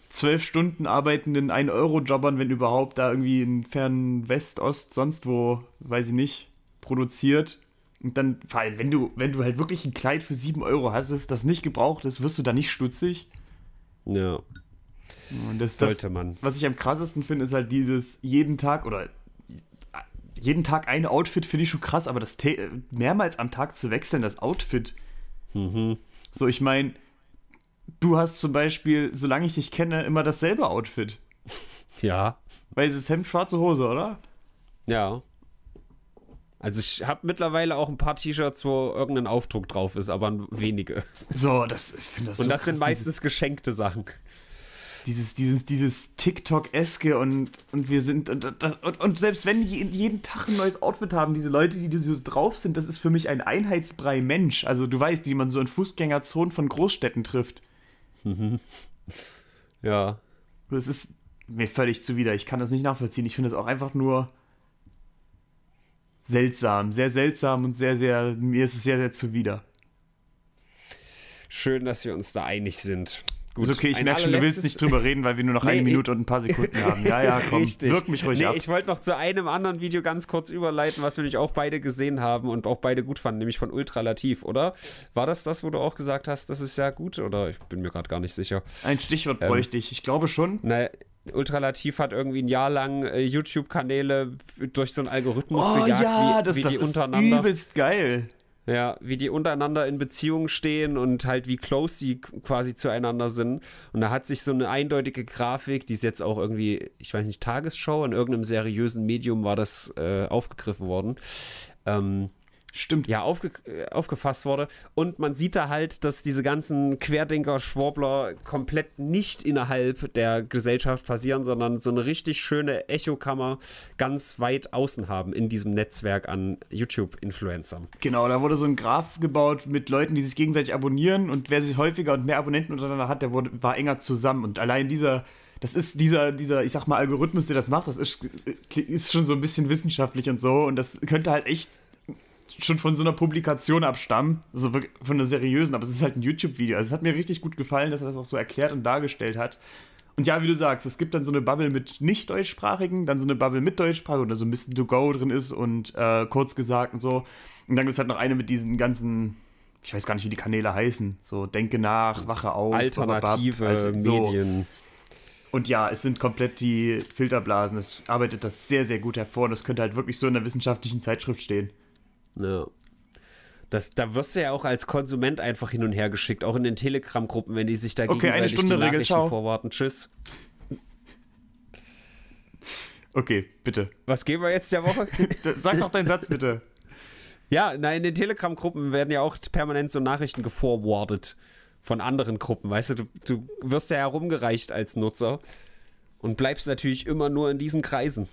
zwölf Stunden arbeitenden 1-Euro-Jobbern, wenn überhaupt, da irgendwie in fernen West, Ost, sonst wo, weiß ich nicht, produziert. Und dann, vor allem, wenn du, wenn du halt wirklich ein Kleid für 7 Euro hast, das nicht gebraucht ist, wirst du da nicht stutzig. Ja. Und das, Sollte das, man. Was ich am krassesten finde, ist halt dieses jeden Tag oder jeden Tag ein Outfit finde ich schon krass, aber das mehrmals am Tag zu wechseln, das Outfit. Mhm. So, ich meine, du hast zum Beispiel, solange ich dich kenne, immer dasselbe Outfit. Ja. Weißes Hemd, schwarze Hose, oder? Ja. Also ich habe mittlerweile auch ein paar T-Shirts, wo irgendein Aufdruck drauf ist, aber wenige. So, das ist finde das. so Und das krass, sind meistens dieses, geschenkte Sachen. Dieses, dieses, dieses TikTok-eske und, und wir sind und, das, und, und, selbst wenn die jeden Tag ein neues Outfit haben, diese Leute, die so drauf sind, das ist für mich ein Einheitsbrei Mensch. Also du weißt, die man so in Fußgängerzonen von Großstädten trifft. Mhm. Ja. Das ist mir völlig zuwider. Ich kann das nicht nachvollziehen. Ich finde es auch einfach nur seltsam, sehr seltsam und sehr, sehr, mir ist es sehr, sehr zuwider. Schön, dass wir uns da einig sind. Gut. Ist okay, ich ein merke schon, du willst nicht drüber reden, weil wir nur noch nee, eine Minute und ein paar Sekunden haben. Ja, ja, komm, Richtig. wirk mich ruhig nee, ab. Ich wollte noch zu einem anderen Video ganz kurz überleiten, was wir nämlich auch beide gesehen haben und auch beide gut fanden, nämlich von Ultralativ, oder? War das das, wo du auch gesagt hast, das ist ja gut, oder? Ich bin mir gerade gar nicht sicher. Ein Stichwort ähm, bräuchte ich, ich glaube schon. Naja, Ultralativ hat irgendwie ein Jahr lang äh, YouTube-Kanäle durch so einen Algorithmus oh, gejagt, ja, wie, das, wie das die ist Übelst geil. Ja, wie die untereinander in Beziehung stehen und halt wie close sie quasi zueinander sind. Und da hat sich so eine eindeutige Grafik, die ist jetzt auch irgendwie, ich weiß nicht, Tagesschau, in irgendeinem seriösen Medium war das äh, aufgegriffen worden. Ähm, Stimmt. Ja, aufge aufgefasst wurde. Und man sieht da halt, dass diese ganzen Querdenker, Schwurbler komplett nicht innerhalb der Gesellschaft passieren, sondern so eine richtig schöne Echokammer ganz weit außen haben in diesem Netzwerk an YouTube-Influencern. Genau, da wurde so ein Graph gebaut mit Leuten, die sich gegenseitig abonnieren und wer sich häufiger und mehr Abonnenten untereinander hat, der wurde, war enger zusammen. Und allein dieser das ist dieser, dieser, ich sag mal, Algorithmus, der das macht, das ist, ist schon so ein bisschen wissenschaftlich und so. Und das könnte halt echt schon von so einer Publikation abstammen, also von einer seriösen, aber es ist halt ein YouTube-Video. Also es hat mir richtig gut gefallen, dass er das auch so erklärt und dargestellt hat. Und ja, wie du sagst, es gibt dann so eine Bubble mit nicht-deutschsprachigen, dann so eine Bubble mit deutschsprachigen oder so ein bisschen To-Go drin ist und äh, kurz gesagt und so. Und dann gibt es halt noch eine mit diesen ganzen, ich weiß gar nicht, wie die Kanäle heißen. So, denke nach, wache auf. Alternative babab, halt, so. Medien. Und ja, es sind komplett die Filterblasen. Es arbeitet das sehr, sehr gut hervor und das könnte halt wirklich so in einer wissenschaftlichen Zeitschrift stehen. Ja. Ne. Das, da wirst du ja auch als Konsument einfach hin und her geschickt, auch in den Telegram-Gruppen, wenn die sich da okay, gegenseitig die Regel, Nachrichten ciao. vorwarten. Tschüss. Okay, bitte. Was geben wir jetzt der Woche? Sag doch deinen Satz bitte. Ja, na, in den Telegram-Gruppen werden ja auch permanent so Nachrichten geforwardet von anderen Gruppen. Weißt du, du, du wirst ja herumgereicht als Nutzer und bleibst natürlich immer nur in diesen Kreisen.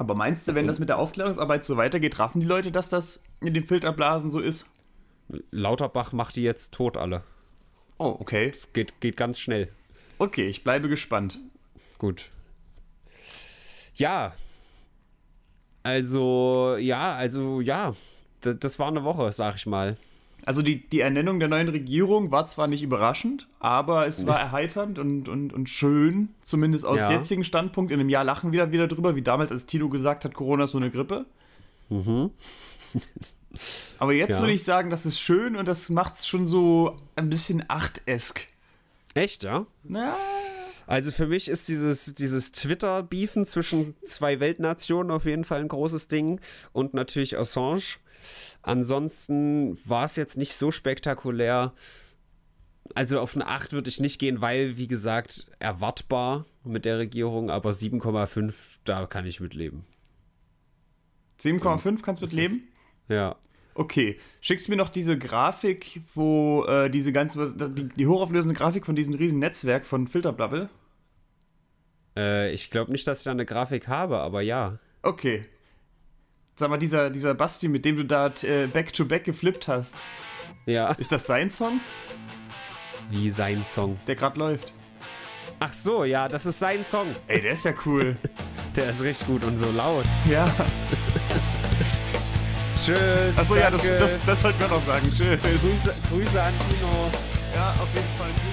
Aber meinst du, wenn das mit der Aufklärungsarbeit so weitergeht, raffen die Leute, dass das in den Filterblasen so ist? Lauterbach macht die jetzt tot alle. Oh, okay. Es geht, geht ganz schnell. Okay, ich bleibe gespannt. Gut. Ja. Also, ja, also, ja. D das war eine Woche, sag ich mal. Also die, die Ernennung der neuen Regierung war zwar nicht überraschend, aber es war erheiternd und, und, und schön, zumindest aus ja. jetzigem Standpunkt. In einem Jahr lachen wir da wieder drüber, wie damals, als Tino gesagt hat, Corona ist nur eine Grippe. Mhm. aber jetzt ja. würde ich sagen, das ist schön und das macht es schon so ein bisschen achtesk. Echt, ja? Na, also für mich ist dieses, dieses Twitter-Beefen zwischen zwei Weltnationen auf jeden Fall ein großes Ding und natürlich Assange. Ansonsten war es jetzt nicht so spektakulär. Also auf eine 8 würde ich nicht gehen, weil, wie gesagt, erwartbar mit der Regierung, aber 7,5, da kann ich mitleben. 7,5 kannst du mitleben? Ja. Okay, schickst du mir noch diese Grafik, wo äh, diese ganze, die, die, hochauflösende Grafik von diesem riesen Netzwerk von Filterbubble? Äh, ich glaube nicht, dass ich da eine Grafik habe, aber ja. Okay, Sag mal, dieser, dieser Basti, mit dem du da back-to-back äh, -back geflippt hast. Ja. Ist das sein Song? Wie sein Song? Der gerade läuft. Ach so, ja, das ist sein Song. Ey, der ist ja cool. der ist richtig gut und so laut. Ja. Tschüss. Achso, ja, das, das, das sollten wir noch sagen. Tschüss. Grüße, Grüße an Tino. Ja, auf jeden Fall.